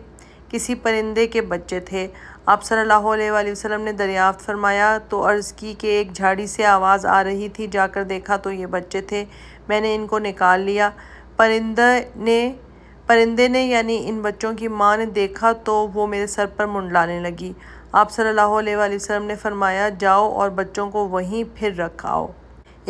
किसी परिंदे के बच्चे थे आप सल्लल्लाहु अलैहि वसल्लम ने दरियाफ़त फरमाया तो अर्ज़ की कि एक झाड़ी से आवाज़ आ रही थी जाकर देखा तो ये बच्चे थे मैंने इनको निकाल लिया परिंदे ने परिंदे ने यानी इन बच्चों की माँ ने देखा तो वो मेरे सर पर मुंडलाने लगी आप सल्लल्लाहु अलैहि वसल्लम ने फरमाया जाओ और बच्चों को वहीं फिर रखाओ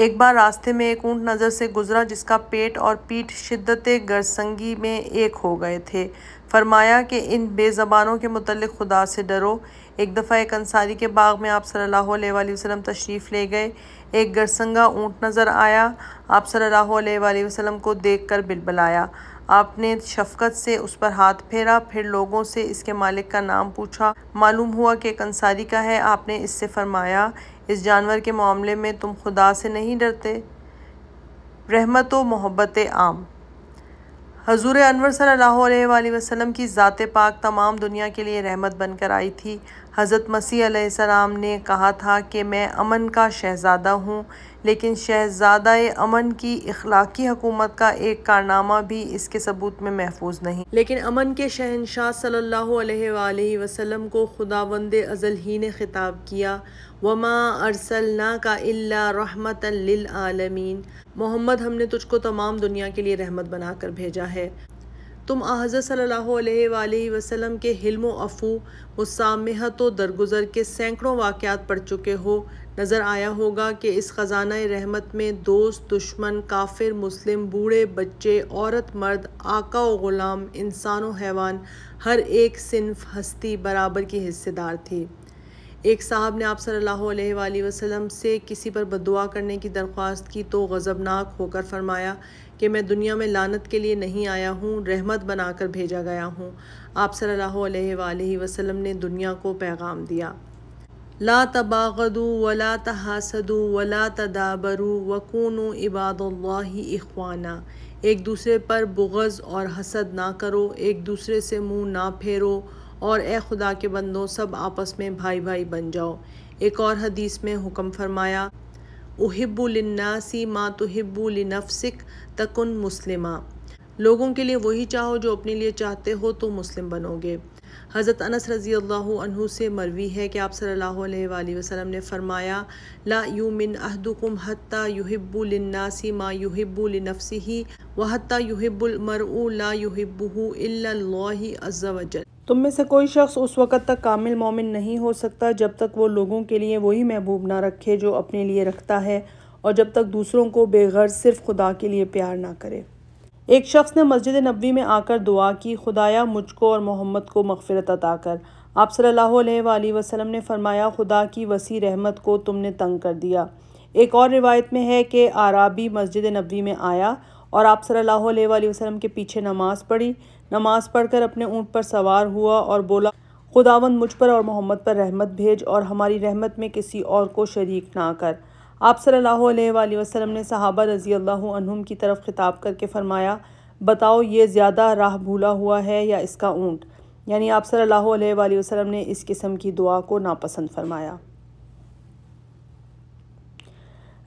एक बार रास्ते में एक ऊँट नज़र से गुजरा जिसका पेट और पीठ शिद्दत गरसंगी में एक हो गए थे फरमाया कि इन बेज़बानों के मतलब खुदा से डरो एक दफ़ा एक अंसारी के बाग में आप सल्लल्लाहु अलैहि वसल्लम तशरीफ़ ले गए एक गरसंगा ऊँट नज़र आया आप सल्लल्लाहु अलैहि वसल्लम को देखकर बिलबलाया आपने शफकत से उस पर हाथ फेरा फिर लोगों से इसके मालिक का नाम पूछा मालूम हुआ कि एक अंसारी का है आपने इससे फरमाया इस जानवर के मामले में तुम खुदा से नहीं डरते रहमत व मोहब्बत आम हजूर अनवर सल्ला वसलम की ज़ात पाक तमाम दुनिया के लिए रहमत बनकर आई थी हज़रत मसीह सलाम ने कहा था कि मैं अमन का शहज़ादा हूँ लेकिन शहज़ादा अमन की इखलाकी हकूमत का एक कारनामा भी इसके सबूत में महफूज नहीं लेकिन अमन के शहनशाह सल्लल्लाहु अलैहि वसल्लम को वंद अज़ल ही ने ख़िताब किया वमा अरसलना का इल्ला रहमत आलमीन मोहम्मद हमने तुझको तमाम दुनिया के लिए रहमत बना कर भेजा है तुम आहज़ सल्ला वसम के हिल्म अफ़ू मुसामहत व दरगुजर के सैकड़ों वाक़ात पढ़ चुके हो नज़र आया होगा कि इस ख़जाना रहमत में दोस्त दुश्मन काफिर मुस्लिम बूढ़े बच्चे औरत मर्द आका व ग़ुलाम इंसान हैवान हर एक सिनफ हस्ती बराबर की हिस्सेदार थी एक साहब ने आप सल्लल्लाहु अलैहि वसल्लम से किसी पर बदुआ करने की दरख्वास्त की तो गज़बनाक होकर फरमाया कि मैं दुनिया में लानत के लिए नहीं आया हूँ रहमत बनाकर भेजा गया हूँ आप सल्लल्लाहु अलैहि वसल्लम ने दुनिया को पैगाम दिया ला तबागदू वला तहासदू वला तदाबरू वकून इबादल्ला इखवाना एक दूसरे पर बुगज़ और हसद ना करो एक दूसरे से मुँह ना फेरो और ए खुदा के बंदो सब आपस में भाई भाई बन जाओ एक और हदीस में हुक्म फरमाया उहिब्बुलन्नासी माँ तोहिब्बुलनफसिक तकुन मुस्लिमा लोगों के लिए वही चाहो जो अपने लिए चाहते हो तो मुस्लिम बनोगे हज़रत अनस रज़ी अल्लाह से मरवी है कि आप सल्ला वसलम ने फ़रमाया ला यूमिन अहदुकुम हत्ता युहिब्बुलन्नासी माँ युहिब्बुलनफसी वहत्ता युहिब्बुलमरऊ ला युहिबू इल्ला अज़्ज़ा वजल तुम में से कोई शख्स उस वक़्त तक कामिल मोमिन नहीं हो सकता जब तक वो लोगों के लिए वही महबूब ना रखे जो अपने लिए रखता है और जब तक दूसरों को बेघर सिर्फ खुदा के लिए प्यार ना करे एक शख्स ने मस्जिद नबी में आकर दुआ की खुदाया मुझको और मोहम्मद को मगफरत अता कर आप सल्ला वसलम ने फरमाया खुदा की वसी रहमत को तुमने तंग कर दिया एक और रिवायत में है कि आराबी मस्जिद नबी में आया और आप सल्ला वसलम के पीछे नमाज़ पढ़ी नमाज पढ़कर अपने ऊँट पर सवार हुआ और बोला खुदावंद मुझ पर और मोहम्मद पर रहमत भेज और हमारी रहमत में किसी और को शरीक ना कर आप सल्लल्लाहु अलैहि वसल्लम ने सहाबा रज़ी अल्लाह की तरफ खिताब करके फ़रमाया बताओ ये ज़्यादा राह भूला हुआ है या इसका ऊँट यानी आप सल्लल्लाहु अलैहि वसल्लम ने इस किस्म की दुआ को नापसंद फरमाया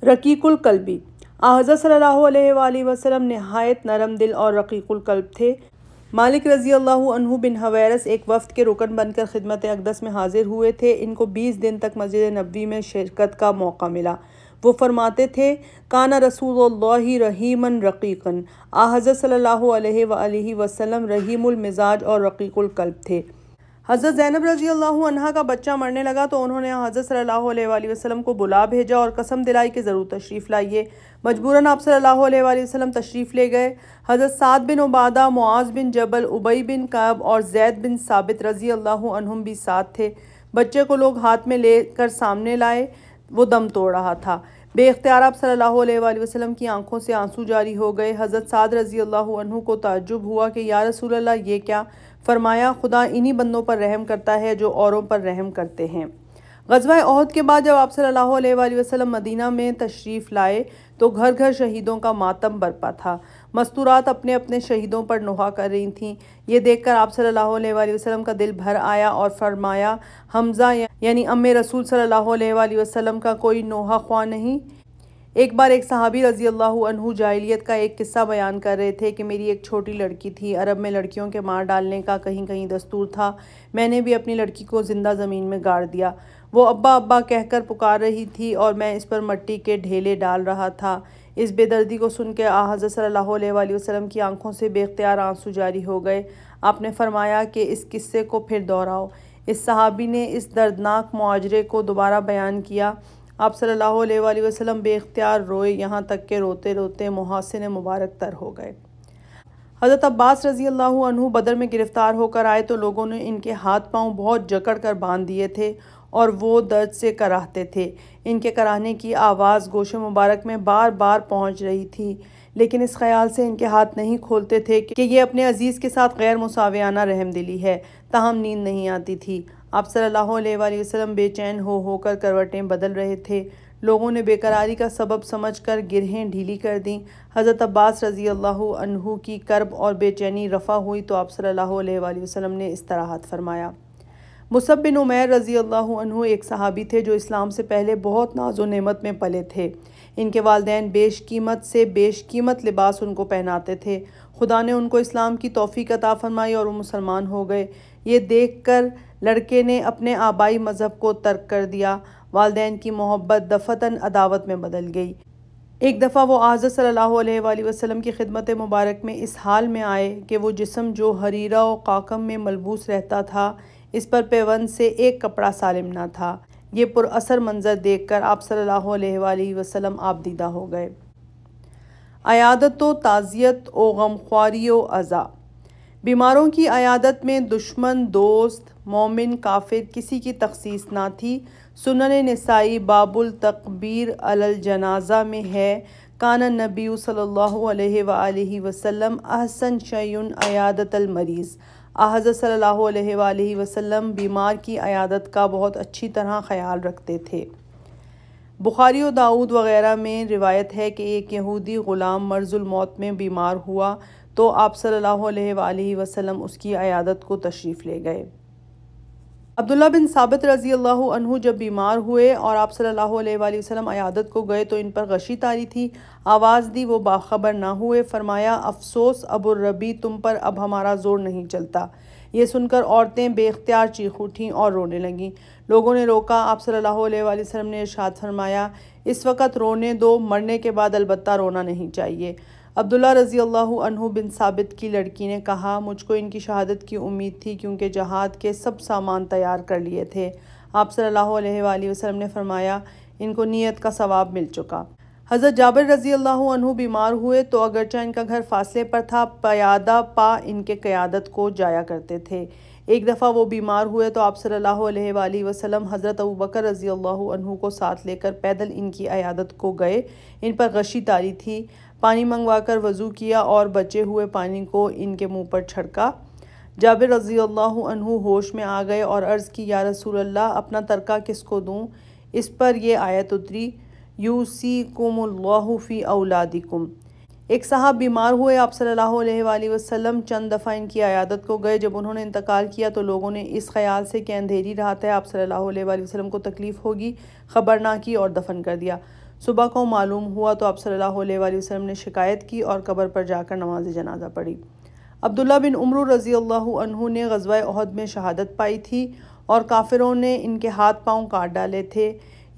रकीकुल कल्बी आज़ा सल्लल्लाहु अलैहि वसल्लम नहायत नरम दिल और रकीकुल कल्ब थे मालिक रजी अल्लाह बिन हवैरस एक वफ़ के रुकन बनकर खिदमत अकदस में हाजिर हुए थे इनको बीस दिन तक मस्जिद नबी में शिरकत का मौका मिला वो फरमाते थे काना रसूल रहीमन रकीकन आहज़त सल्लल्लाहु अलैहि वसल्लम रहीमुल मिजाज और रकीकुल कल्ब थे हज़रत ज़ैनब रजी अल्लाह का बच्चा मरने लगा तो उन्होंने हज़रत सल्ला वसलम को बुला भेजा और कसम दिलाई कि ज़रूर तशरीफ़ लाइए मजबूरन आप सल्ला वसलम तशरीफ़ ले गए हज़रत सात बिन उबादा मुआज़ बिन जबल उबई बिन कब और जैद बिन साबित रजी अल्लाह भी साथ थे बच्चे को लोग हाथ में ले कर सामने लाए वो दम तोड़ रहा था बेख्तियार आप सल्ला वसलम की आंखों से आंसू जारी हो गए हज़रत साद रजी अल्लाह को ताजुब हुआ कि या रसूल अल्लाह ये क्या फरमाया खुदा इन्हीं बंदों पर रहम करता है जो औरों पर रहम करते हैं गजवा अहद के बाद जब आप सल्लल्लाहु वसलम मदीना में तशरीफ़ लाए तो घर घर शहीदों का मातम बरपा था मस्तूरात अपने अपने शहीदों पर नुहा कर रही थीं ये देखकर आप सल्लल्लाहु वसलम का दिल भर आया और फरमाया हमज़ा यानी अम रसूल सल्लल्लाहु वसलम का कोई नोहा ख्वा नहीं एक बार एक सहाबी रजी अल्लाह जाहिलियत का एक किस्सा बयान कर रहे थे कि मेरी एक छोटी लड़की थी अरब में लड़कियों के मार डालने का कहीं कहीं दस्तूर था मैंने भी अपनी लड़की को ज़िंदा ज़मीन में गाड़ दिया वो अब्बा अब्बा कहकर पुकार रही थी और मैं इस पर मट्टी के ढेले डाल रहा था इस बेदर्दी को सुन के हज़रत वसलम की आंखों से बेख्तियार आंसू जारी हो गए आपने फरमाया कि इस किस्से को फिर दोहराओ इस सहाबी ने इस दर्दनाक मुआजरे को दोबारा बयान किया आप सल्लल्लाहु अलैहि वसल्लम बेख्तियार रोए यहाँ तक के रोते रोते मुहासिन मुबारक तर हो गए हज़रत अब्बास रज़ी अल्लाह बदर में गिरफ़्तार होकर आए तो लोगों ने इनके हाथ पांव बहुत जकड़ कर बांध दिए थे और वो दर्द से कराहते थे इनके कराहने की आवाज़ गोश मुबारक में बार बार पहुंच रही थी लेकिन इस ख्याल से इनके हाथ नहीं खोलते थे कि ये अपने अजीज़ के साथ गैर मुसावियाना रहम दिली है ताहम नींद नहीं आती थी आप सल्लल्लाहु अलैहि वसल्लम बेचैन हो होकर करवटें बदल रहे थे लोगों ने बेकरारी का सबब समझकर गिरहें ढीली कर दीं हज़रत अब्बास रज़ी अल्लाह की कर्ब और बेचैनी रफ़ा हुई तो आप सल्लल्लाहु अलैहि वसल्लम ने इस तरह हाथ फरमाया मुसब बिन उमैर रज़ी अल्लाह एक सहाबी थे जो इस्लाम से पहले बहुत नाजो नेमत में पले थे इनके वालदेन बेश कीमत से बेश कीमत लिबास उनको पहनाते थे खुदा ने उनको इस्लाम की तोफ़ी अता फरमाई और वो मुसलमान हो गए ये देख कर लड़के ने अपने आबाई मज़हब को तर्क कर दिया वालदेन की मोहब्बत दफ़तन अदावत में बदल गई एक दफ़ा वो आज सल्ला वसलम की खिदमत मुबारक में इस हाल में आए कि वो जिसम जो हरीरा और काकम में मलबूस रहता था इस पर पेवन से एक कपड़ा सालम ना था ये पुरअसर मंज़र देख कर आप सल्ला वसलम आपदीदा हो गए अयादत व ताज़ियत व गमख्वारी अज़ा बीमारों की अयादत में दुश्मन दोस्त मोमिन काफिर किसी की तखसीस ना थी सुनन नसाई बाबुल तकबीर अलल जनाजा में है काना नबी सल्ला वसम अहसन शयन अयादत मरीज़ सल्ला वसम बीमार की अयादत का बहुत अच्छी तरह ख्याल रखते थे बुखारी और दाऊद वगैरह में रिवायत है कि एक यहूदी ग़ुलाम मर्जुल मौत में बीमार हुआ तो आप सल्ह वसलम उसकी अयादत को तशरीफ़ ले गए अब्दुल्ला बिन साबित रज़ी अल्लाह जब बीमार हुए और आप सल्लल्लाहु वसलम अयादत को गए तो इन पर गशी तारी थी आवाज़ दी वो बाखबर ना हुए फरमाया अफसोस अबुर्रबी तुम पर अब हमारा जोर नहीं चलता ये सुनकर औरतें बेख्तियार चीख उठीं और रोने लगीं लोगों ने रोका आप सल्लल्लाहु अलैहि ने इरशाद फरमाया इस वक्त रोने दो मरने के बाद अलबत् रोना नहीं चाहिए अब्दुल्ला रज़ी अल्लाह बिन साबित की लड़की ने कहा मुझको इनकी शहादत की उम्मीद थी क्योंकि जहाद के सब सामान तैयार कर लिए थे आप सल्लल्लाहु अलैहि वसल्लम ने फरमाया इनको नियत का सवाब मिल चुका हज़रत जाबिर रज़ी अल्लाह बीमार हुए तो अगरचा इनका घर फासले पर था पयादा पा इनके क़्यादत को जाया करते थे एक दफ़ा वो बीमार हुए तो आप सल्लल्लाहु अलैहि वसल्लम हज़रत अबू बकर रज़ी अल्लाह को साथ लेकर पैदल इनकी अयादत को गए इन पर गशी तारी थी पानी मंगवाकर वज़ू किया और बचे हुए पानी को इनके मुंह पर छड़का जाबिर रज़ी अल्लाह होश में आ गए और अर्ज़ की या रसूल अल्लाह अपना तरका किसको दूँ इस पर यह आयत उतरी यूसी कुमल्लाफ़ी औलादिकुम एक साहब बीमार हुए आप सल्लल्लाहु अलैहि वसल्लम चंद दफ़ा इनकी आयादत को गए जब उन्होंने इंतकाल किया तो लोगों ने इस ख्याल से कि अंधेरी रहा है आप सल्लल्लाहु अलैहि वसल्लम को तकलीफ़ होगी ख़बर ना की और दफन कर दिया सुबह को मालूम हुआ तो आप सल्लल्लाहु अलैहि वसल्लम ने शिकायत की और कबर पर जाकर नमाज जनाजा पढ़ी अब्दुल्ला बिन उम्र रज़ी अल्लाह ने गजवा अहद में शहादत पाई थी और काफिरों ने इनके हाथ पाँव काट डाले थे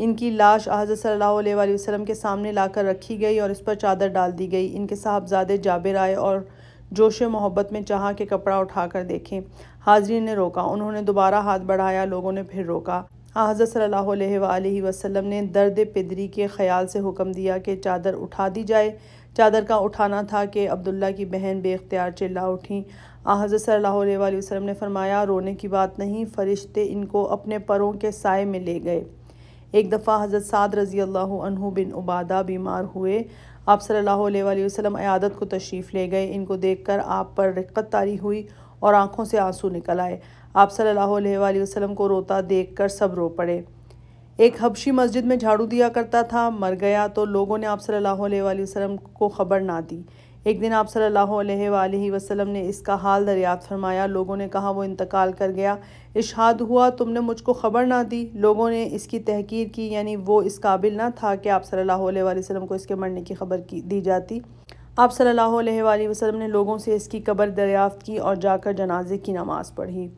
इनकी लाश आज सल्लल्लाहु अलैहि वसल्लम के सामने लाकर रखी गई और इस पर चादर डाल दी गई इनके साहबजादे जाबिर आए और जोश मोहब्बत में चाहा के कपड़ा उठाकर देखें हाजरीन ने रोका उन्होंने दोबारा हाथ बढ़ाया लोगों ने फिर रोका हज़रत सल्ला वसम ने दर्द पिदरी के ख़्याल से हुक्म दिया कि चादर उठा दी जाए चादर का उठाना था कि अब्दुल्ला की बहन बेख्तियार चिल्ला उठी हज़रत सल्ला वसम ने फरमाया रोने की बात नहीं फ़रिश्ते इनको अपने परों के साय में ले गए एक दफ़ा हज़रत साद रज़ी अल्लाह बिन उबादा बीमार हुए आप सल्लल्लाहु अलैहि वसल्लम अयादत को तशरीफ़ ले गए इनको देखकर आप पर रिक्कत तारी हुई और आंखों से आंसू निकल आए आप सल्लल्लाहु अलैहि वसल्लम को रोता देख कर सब रो पड़े एक हबशी मस्जिद में झाड़ू दिया करता था मर गया तो लोगों ने आप सल्लल्लाहु अलैहि वसल्लम को ख़बर ना दी एक दिन आप सल्लल्लाहु अलैहि वसल्लम ने इसका हाल दरियात फरमाया लोगों ने कहा वो इंतकाल कर गया इशहाद हुआ तुमने मुझको ख़बर ना दी लोगों ने इसकी तहकीर की यानी वो इस काबिल ना था कि आप सल्लल्लाहु अलैहि वसल्लम को इसके मरने की खबर की दी जाती आप सल्लल्लाहु अलैहि वसल्लम ने लोगों से इसकी कब्र दरियाफ़्त की और जाकर जनाजे की नमाज़ पढ़ी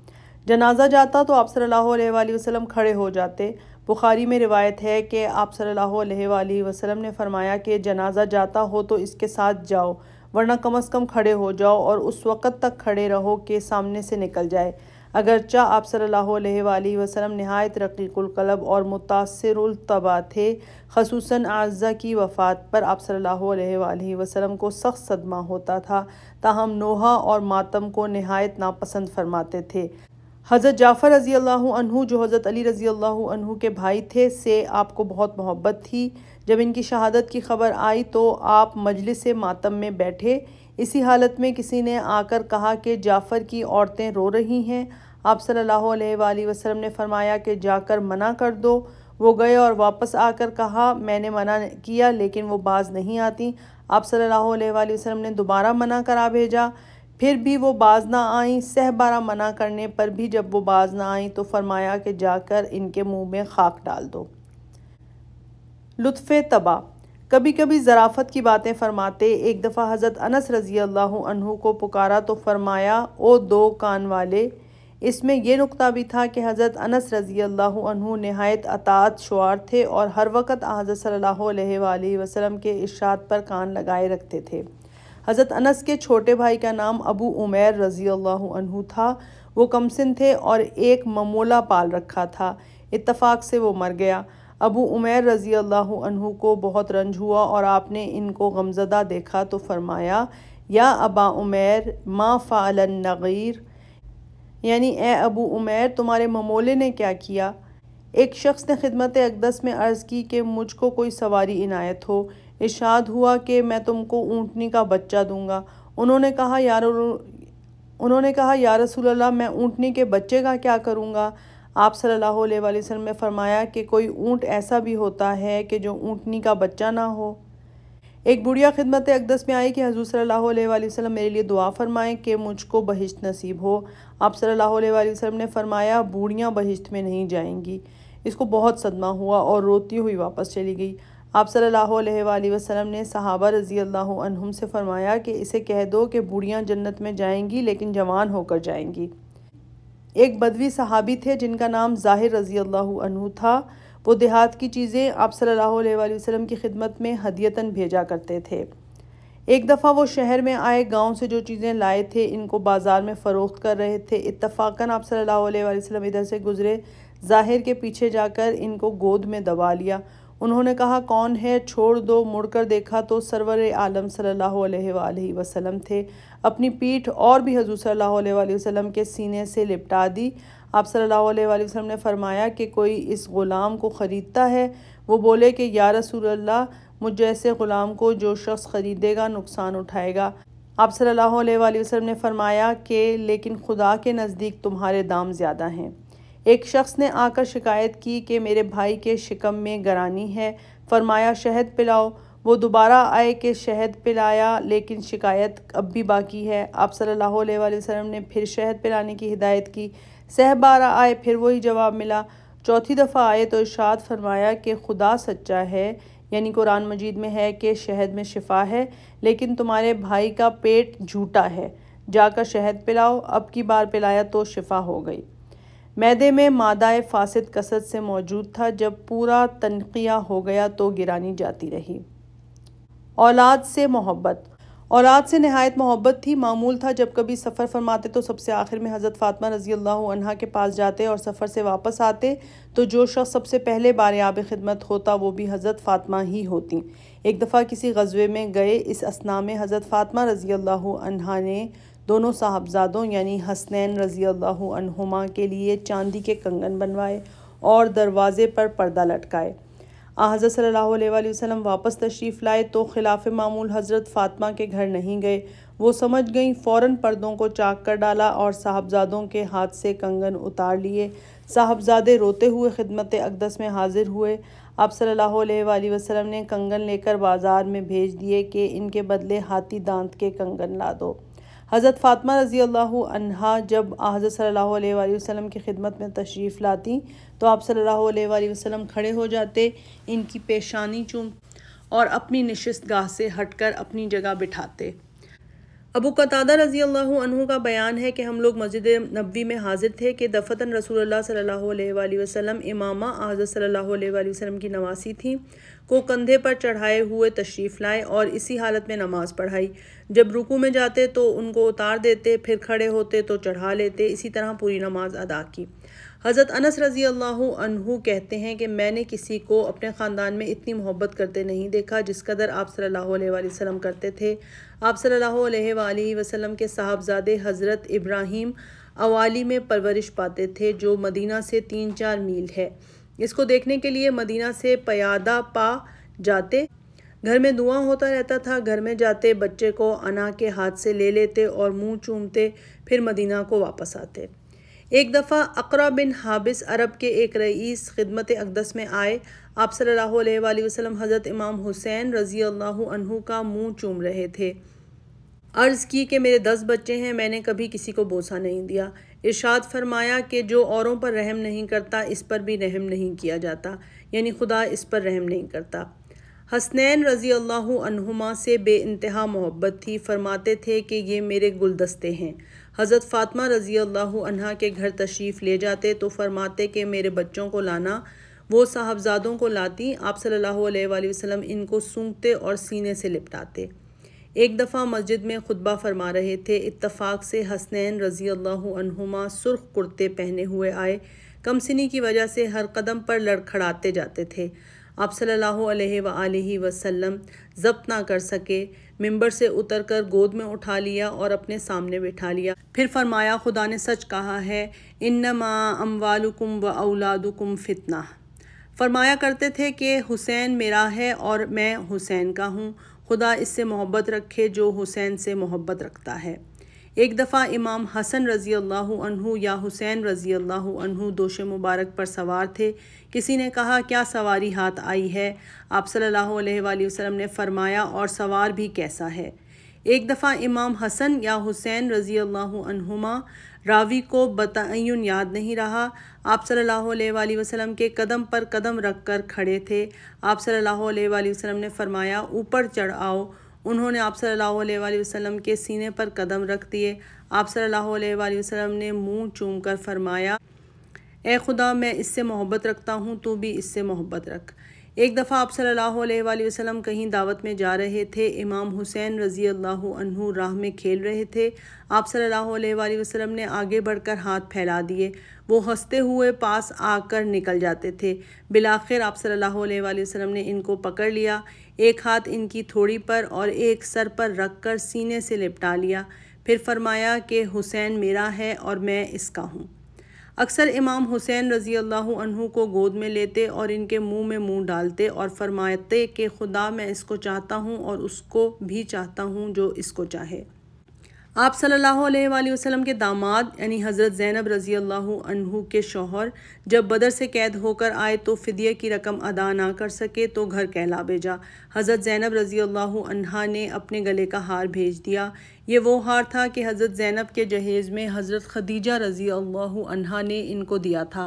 जनाजा जाता तो आप सल्लल्लाहु अलैहि खड़े हो जाते बुखारी में रिवायत है कि आप सल्लल्लाहु वसलम ने फरमाया कि जनाजा जाता हो तो इसके साथ जाओ वरना कम अज़ कम खड़े हो जाओ और उस वक़्त तक खड़े रहो कि सामने से निकल जाए अगरचा आप सल्लल्लाहु वसलम नहायत रकीकुलकलब और मुतासरतबा थे खसूस आज़ा की वफ़ात पर आप सल्लल्लाहु वसलम को सख्त सदमा होता था ताहम नोहा और मातम को नहायत नापसंद फरमाते थे हज़रत जाफ़र रज़ी अल्लाह जो हज़रत अली रज़ी अल्लाह के भाई थे से आपको बहुत मोहब्बत थी जब इनकी शहादत की खबर आई तो आप मजलिस मातम में बैठे इसी हालत में किसी ने आकर कहा कि जाफ़र की औरतें रो रही हैं आप सल्लल्लाहु अलैहि वसल्लम ने फरमाया कि जाकर मना कर दो वो गए और वापस आकर कहा मैंने मना किया लेकिन वो बाज नहीं आती आप सल्लल्लाहु अलैहि वसल्लम ने दोबारा मना करा भेजा फिर भी वो बाज ना आई सहबारा मना करने पर भी जब वो बाज ना आई तो फरमाया कि जाकर इनके मुंह में खाक डाल दो लुत्फ़ तबा कभी कभी ज़राफ़त की बातें फ़रमाते एक दफ़ा हज़रत अनस रज़ी अल्लाह अनहु को पुकारा तो फरमाया ओ दो कान वाले इसमें यह नुकता भी था कि हज़रत अनस रज़ी अल्लाह अनहु नहायत अतात शुआर थे और हर वक्त हज़रत सल्लल्लाहु अलैहि वसल्लम के इशाद पर कान लगाए रखते थे हज़रत अनस के छोटे भाई का नाम अबू उमैर रज़ी अल्लाह था वो कमसिन थे और एक ममोला पाल रखा था इतफ़ाक़ से वो मर गया अबू उमेर रज़ी अल्लाह को बहुत रंज हुआ और आपने इनको गमजदा देखा तो फरमाया या अबा उमेर माँ फ़ालन नगीर यानी ए अबू उमेर तुम्हारे ममोले ने क्या किया एक शख्स ने खिदमत अकदस में अर्ज़ की कि मुझको कोई सवारी इनायत हो इशाद हुआ कि मैं तुमको ऊँटनी का बच्चा दूंगा उन्होंने कहा यार उन्होंने कहा या रसूल अल्लाह मैं ऊँटनी के बच्चे का क्या करूँगा आप सल्लल्लाहु अलैहि वसल्लम ने फरमाया कि कोई ऊँट ऐसा भी होता है कि जो ऊँटनी का बच्चा ना हो एक बुढ़िया खिदमत अकदस में आई कि हजू सल्लल्लाहु अलैहि वसल्लम मेरे लिए दुआ फरमाएं कि मुझको बहिश्त नसीब हो आप सल्लल्लाहु अलैहि वसल्लम ने फरमाया बूढ़ियाँ बहिश्त में नहीं जाएंगी इसको बहुत सदमा हुआ और रोती हुई वापस चली गई आप सल्ला वसलम ने सहाबा रज़ी अल्लाह से फ़रमाया कि इसे कह दो कि बूढ़ियाँ जन्नत में जाएंगी लेकिन जवान होकर जाएंगी एक बदवी सहाबी थे जिनका नाम ज़ाहिर रज़ी अल्लाह था वो देहात की चीज़ें आप सल्ला वसलम की खिदमत में हदियतन भेजा करते थे एक दफ़ा वो शहर में आए गांव से जो चीज़ें लाए थे इनको बाज़ार में फ़रोख्त कर रहे थे इतफ़ाकन आप सल्ला वसलम इधर से गुज़रे ज़ाहिर के पीछे जाकर इनको गोद में दबा लिया उन्होंने कहा कौन है छोड़ दो मुड़कर देखा तो सरवर आलम सल्ला वसलम थे अपनी पीठ और भी हजू सल्ला वसलम के सीने से लिपटा दी आप सल्ला वसलम ने फरमाया कि कोई इस ग़ुलाम को ख़रीदता है वो बोले कि या रसूल अल्लाह मुझ जैसे ग़ुलाम को जो शख्स ख़रीदेगा नुकसान उठाएगा आप सल्ला वसलम ने फरमाया कि लेकिन खुदा के नज़दीक तुम्हारे दाम ज़्यादा हैं एक शख्स ने आकर शिकायत की कि मेरे भाई के शिकम में गरानी है फरमाया शहद पिलाओ वो दोबारा आए कि शहद पिलाया लेकिन शिकायत अब भी बाकी है आप सल्लल्लाहु अलैहि वसल्लम ने फिर शहद पिलाने की हिदायत की सहबारा आए फिर वही जवाब मिला चौथी दफ़ा आए तो इशाद फरमाया कि खुदा सच्चा है यानी कुरान मजीद में है कि शहद में शिफा है लेकिन तुम्हारे भाई का पेट झूठा है जाकर शहद पिलाओ अब की बार पिलाया तो शिफा हो गई मैदे में मादा फासद कसद से मौजूद था जब पूरा तनकिया हो गया तो गिरानी जाती रही औलाद से मोहब्बत औलाद से नहायत मोहब्बत थी मामूल था जब कभी सफ़र फरमाते तो सबसे आखिर में हज़रत फ़ातमा रज़ी अल्लाह के पास जाते और सफ़र से वापस आते तो जो शख्स सबसे पहले बार आब ख़िदमत होता वो भी हज़रत फ़ातमा ही होती एक दफ़ा किसी गजबे में गए इस असना में हज़रत फ़ातमा रज़ी अल्लाह ने दोनों साहबजादों यानी हसनैन रज़ी अल्लाहुमा के लिए चांदी के कंगन बनवाए और दरवाज़े पर पर्दा लटकाए हज़रत सल्लल्लाहु अलैहि वसल्लम वापस तशरीफ़ लाए तो खिलाफ मामूल हज़रत फ़ातमा के घर नहीं गए वो समझ गईं फ़ौर पर्दों को चाक कर डाला और साहबजादों के हाथ से कंगन उतार लिए साहबजादे रोते हुए खिदमत अकदस में हाजिर हुए आप सल्लल्लाहु अलैहि वसल्लम ने कंगन लेकर बाज़ार में भेज दिए कि इनके बदले हाथी दांत के कंगन ला दो हज़रत फ़ातमा रज़ी अल्लाह जब हज़रत सल्ला वसम की खिदमत में तशरीफ़ लाती तो आप सल्ला वसम खड़े हो जाते इनकी पेशानी चूम और अपनी नशस्त गाह से हट कर अपनी जगह बिठाते अबू कतादा रजी अल्लाह का बयान है कि हम लोग मस्जिद नबी में हाजिर थे कि दफ़ता रसूल सल्ला वसलम इमामा आज सल्ला वसलम की नवासी थी को कंधे पर चढ़ाए हुए तशरीफ़ लाए और इसी हालत में नमाज़ पढ़ाई जब रुकू में जाते तो उनको उतार देते फिर खड़े होते तो चढ़ा लेते इसी तरह पूरी नमाज अदा की हज़रत अनस रज़ी अल्लाह कहते हैं कि मैंने किसी को अपने ख़ानदान में इतनी मोहब्बत करते नहीं देखा जिस कदर आप सल्लल्लाहु अलैहि वसल्लम करते थे आप सल्लल्लाहु अलैहि वसल्लम के साहबजादे हज़रत इब्राहिम अवाली में परवरिश पाते थे जो मदीना से तीन चार मील है इसको देखने के लिए मदीना से पयादा पा जाते घर में धुआं होता रहता था घर में जाते बच्चे को अना के हाथ से ले लेते और मुंह चूमते फिर मदीना को वापस आते एक दफ़ा अकरा बिन हाबिस अरब के एक रईस खिदमत अकदस में आए आप सल्लल्लाहु अलैहि वसल्लम हज़रत इमाम हुसैन रज़ी अल्लाह अनहु का मुंह चूम रहे थे अर्ज़ की कि मेरे दस बच्चे हैं मैंने कभी किसी को बोसा नहीं दिया इरशाद फरमाया कि जो औरों पर रहम नहीं करता इस पर भी रहम नहीं किया जाता यानी खुदा इस पर रहम नहीं करता हसनैन रज़ी अल्लाह से बे इंतहा मोहब्बत थी फरमाते थे कि ये मेरे गुलदस्ते हैं हज़रत फ़ातमा रज़ी अल्लाह के घर तशरीफ़ ले जाते तो फरमाते कि मेरे बच्चों को लाना वो साहबजादों को लाती आप सल्लल्लाहु अलैहि वसल्लम इनको सूंघते और सीने से लिपटाते एक दफ़ा मस्जिद में खुतबा फरमा रहे थे इतफ़ाक़ से हसनैन रज़ी अल्लाहुमा सुर्ख कुर्ते पहने हुए आए कमसनी की वजह से हर कदम पर लड़खड़ाते जाते थे आप सल्ला वसम जब्त ना कर सके मिंबर से उतरकर गोद में उठा लिया और अपने सामने बैठा लिया फिर फरमाया खुदा ने सच कहा है इन्नमा अमवालुकुम व औलादुकुम फितना फरमाया करते थे कि हुसैन मेरा है और मैं हुसैन का हूँ खुदा इससे मोहब्बत रखे जो हुसैन से मोहब्बत रखता है एक दफ़ा इमाम हसन रज़ी अल्लाह या हुसैन रज़ी अल्लाह दोशे मुबारक पर सवार थे किसी ने कहा क्या सवारी हाथ आई है आप सल्लल्लाहु अलैहि वसल्लम ने फरमाया और सवार भी कैसा है एक दफ़ा इमाम हसन या हुसैन रज़ी अल्लाहुमा रावी को बतायुन याद नहीं रहा आप सल्लल्लाहु अलैहि वसल्लम के कदम पर कदम रख कर खड़े थे आप सल्लल्लाहु अलैहि वसल्लम ने फरमाया ऊपर चढ़ आओ उन्होंने आप सल्लल्लाहु अलैहि वसल्लम के सीने पर कदम रख दिए आप सल्लल्लाहु अलैहि वसल्लम ने मुंह कर फरमाया ए खुदा मैं इससे मोहब्बत रखता हूँ तो भी इससे मोहब्बत रख एक दफ़ा आप सल्लल्लाहु अलैहि वसल्लम कहीं दावत में जा रहे थे इमाम हुसैन रज़ी अल्लाह अनहु राह में खेल रहे थे आप सल्लल्लाहु अलैहि वसल्लम ने आगे बढ़कर हाथ फैला दिए वो हंसते हुए पास आकर निकल जाते थे बिलाखिर आप सल्लल्लाहु अलैहि वसल्लम ने इनको पकड़ लिया एक हाथ इनकी थोड़ी पर और एक सर पर रख कर सीने से लिपटा लिया फिर फरमाया कि हुसैन मेरा है और मैं इसका हूँ अक्सर इमाम हुसैन रज़ी अल्लाह को गोद में लेते और इनके मुंह में मुंह डालते और फरमाते कि खुदा मैं इसको चाहता हूँ और उसको भी चाहता हूँ जो इसको चाहे आप सल्लल्लाहु अलैहि वसल्लम के दामाद यानी हज़रत ज़ैनब रज़ी अल्लाह के शोहर जब बदर से कैद होकर आए तो फ़दिया की रकम अदा ना कर सके तो घर कहला भेजा हज़रत ज़ैनब रज़ी अल्लाह ने अपने गले का हार भेज दिया ये वो हार था कि हज़रत ज़ैनब के जहेज़ में हज़रत खदीजा रज़ी अल्लाह ने इनको दिया था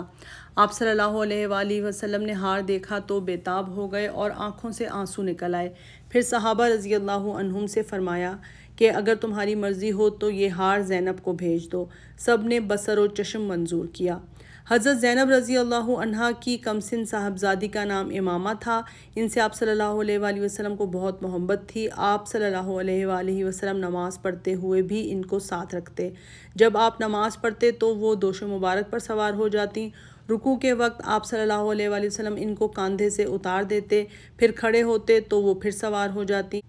आप सल्लल्लाहु अलैहि वसल्लम ने हार देखा तो बेताब हो गए और आँखों से आंसू निकल आए फिर सहाबा रज़ी अल्लाह से फ़रमाया कि अगर तुम्हारी मर्ज़ी हो तो ये हार ज़ैनब को भेज दो सब ने बसर और चश्म मंजूर किया हज़रत ज़ैनब रज़ी अल्लाह अनहा की कमसिन साहबजादी का नाम इमामा था इनसे आप सल्लल्लाहु अलैहि वसल्लम को बहुत मोहब्बत थी आप सल्लल्लाहु अलैहि वसल्लम नमाज़ पढ़ते हुए भी इनको साथ रखते जब आप नमाज़ पढ़ते तो वो दोश मुबारक पर सवार हो जाती रुकू के वक्त आप सल्लल्लाहु अलैहि वसल्लम इनको कंधे से उतार देते फिर खड़े होते तो वो फिर सवार हो जाती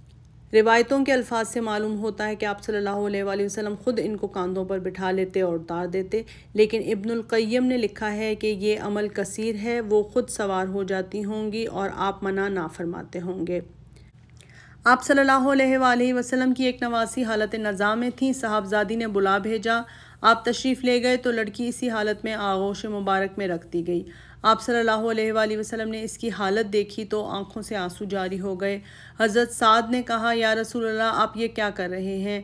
रिवायतों के अल्फाज से मालूम होता है कि आप सल्लल्लाहु अलैहि वसल्लम ख़ुद इनको कांधों पर बिठा लेते और उतार देते लेकिन इब्नुल ने लिखा है कि ये अमल कसीर है वो ख़ुद सवार हो जाती होंगी और आप मना ना फरमाते होंगे आप सल्लल्लाहु अलैहि वसल्लम की एक नवासी हालत नज़ा में थी साहबजादी ने बुला भेजा आप तशरीफ़ ले गए तो लड़की इसी हालत में आगोश मुबारक में रख दी गई आप सल्लल्लाहु अलैहि वसल्लम ने इसकी हालत देखी तो आंखों से आंसू जारी हो गए हज़रत साद ने कहा या रसूल आप ये क्या कर रहे हैं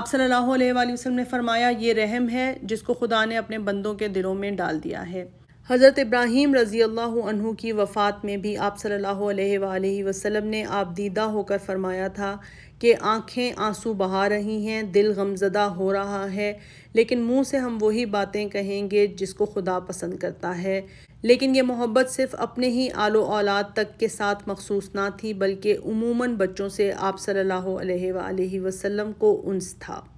आप सल्लल्लाहु अलैहि वसल्लम ने फरमाया ये रहम है जिसको खुदा ने अपने बंदों के दिलों में डाल दिया है हज़रत इब्राहिम रज़ी अल्लाह की वफ़ात में भी आप सल्लल्लाहु अलैहि वसल्लम ने आप दीदा होकर फरमाया था कि आंखें आंसू बहा रही हैं दिल गमजदा हो रहा है लेकिन मुंह से हम वही बातें कहेंगे जिसको खुदा पसंद करता है लेकिन ये मोहब्बत सिर्फ अपने ही आलो औलाद तक के साथ मखसूस ना थी बल्कि उमूमन बच्चों से आप सल्लल्लाहु अलैहि वसल्लम को उन्स था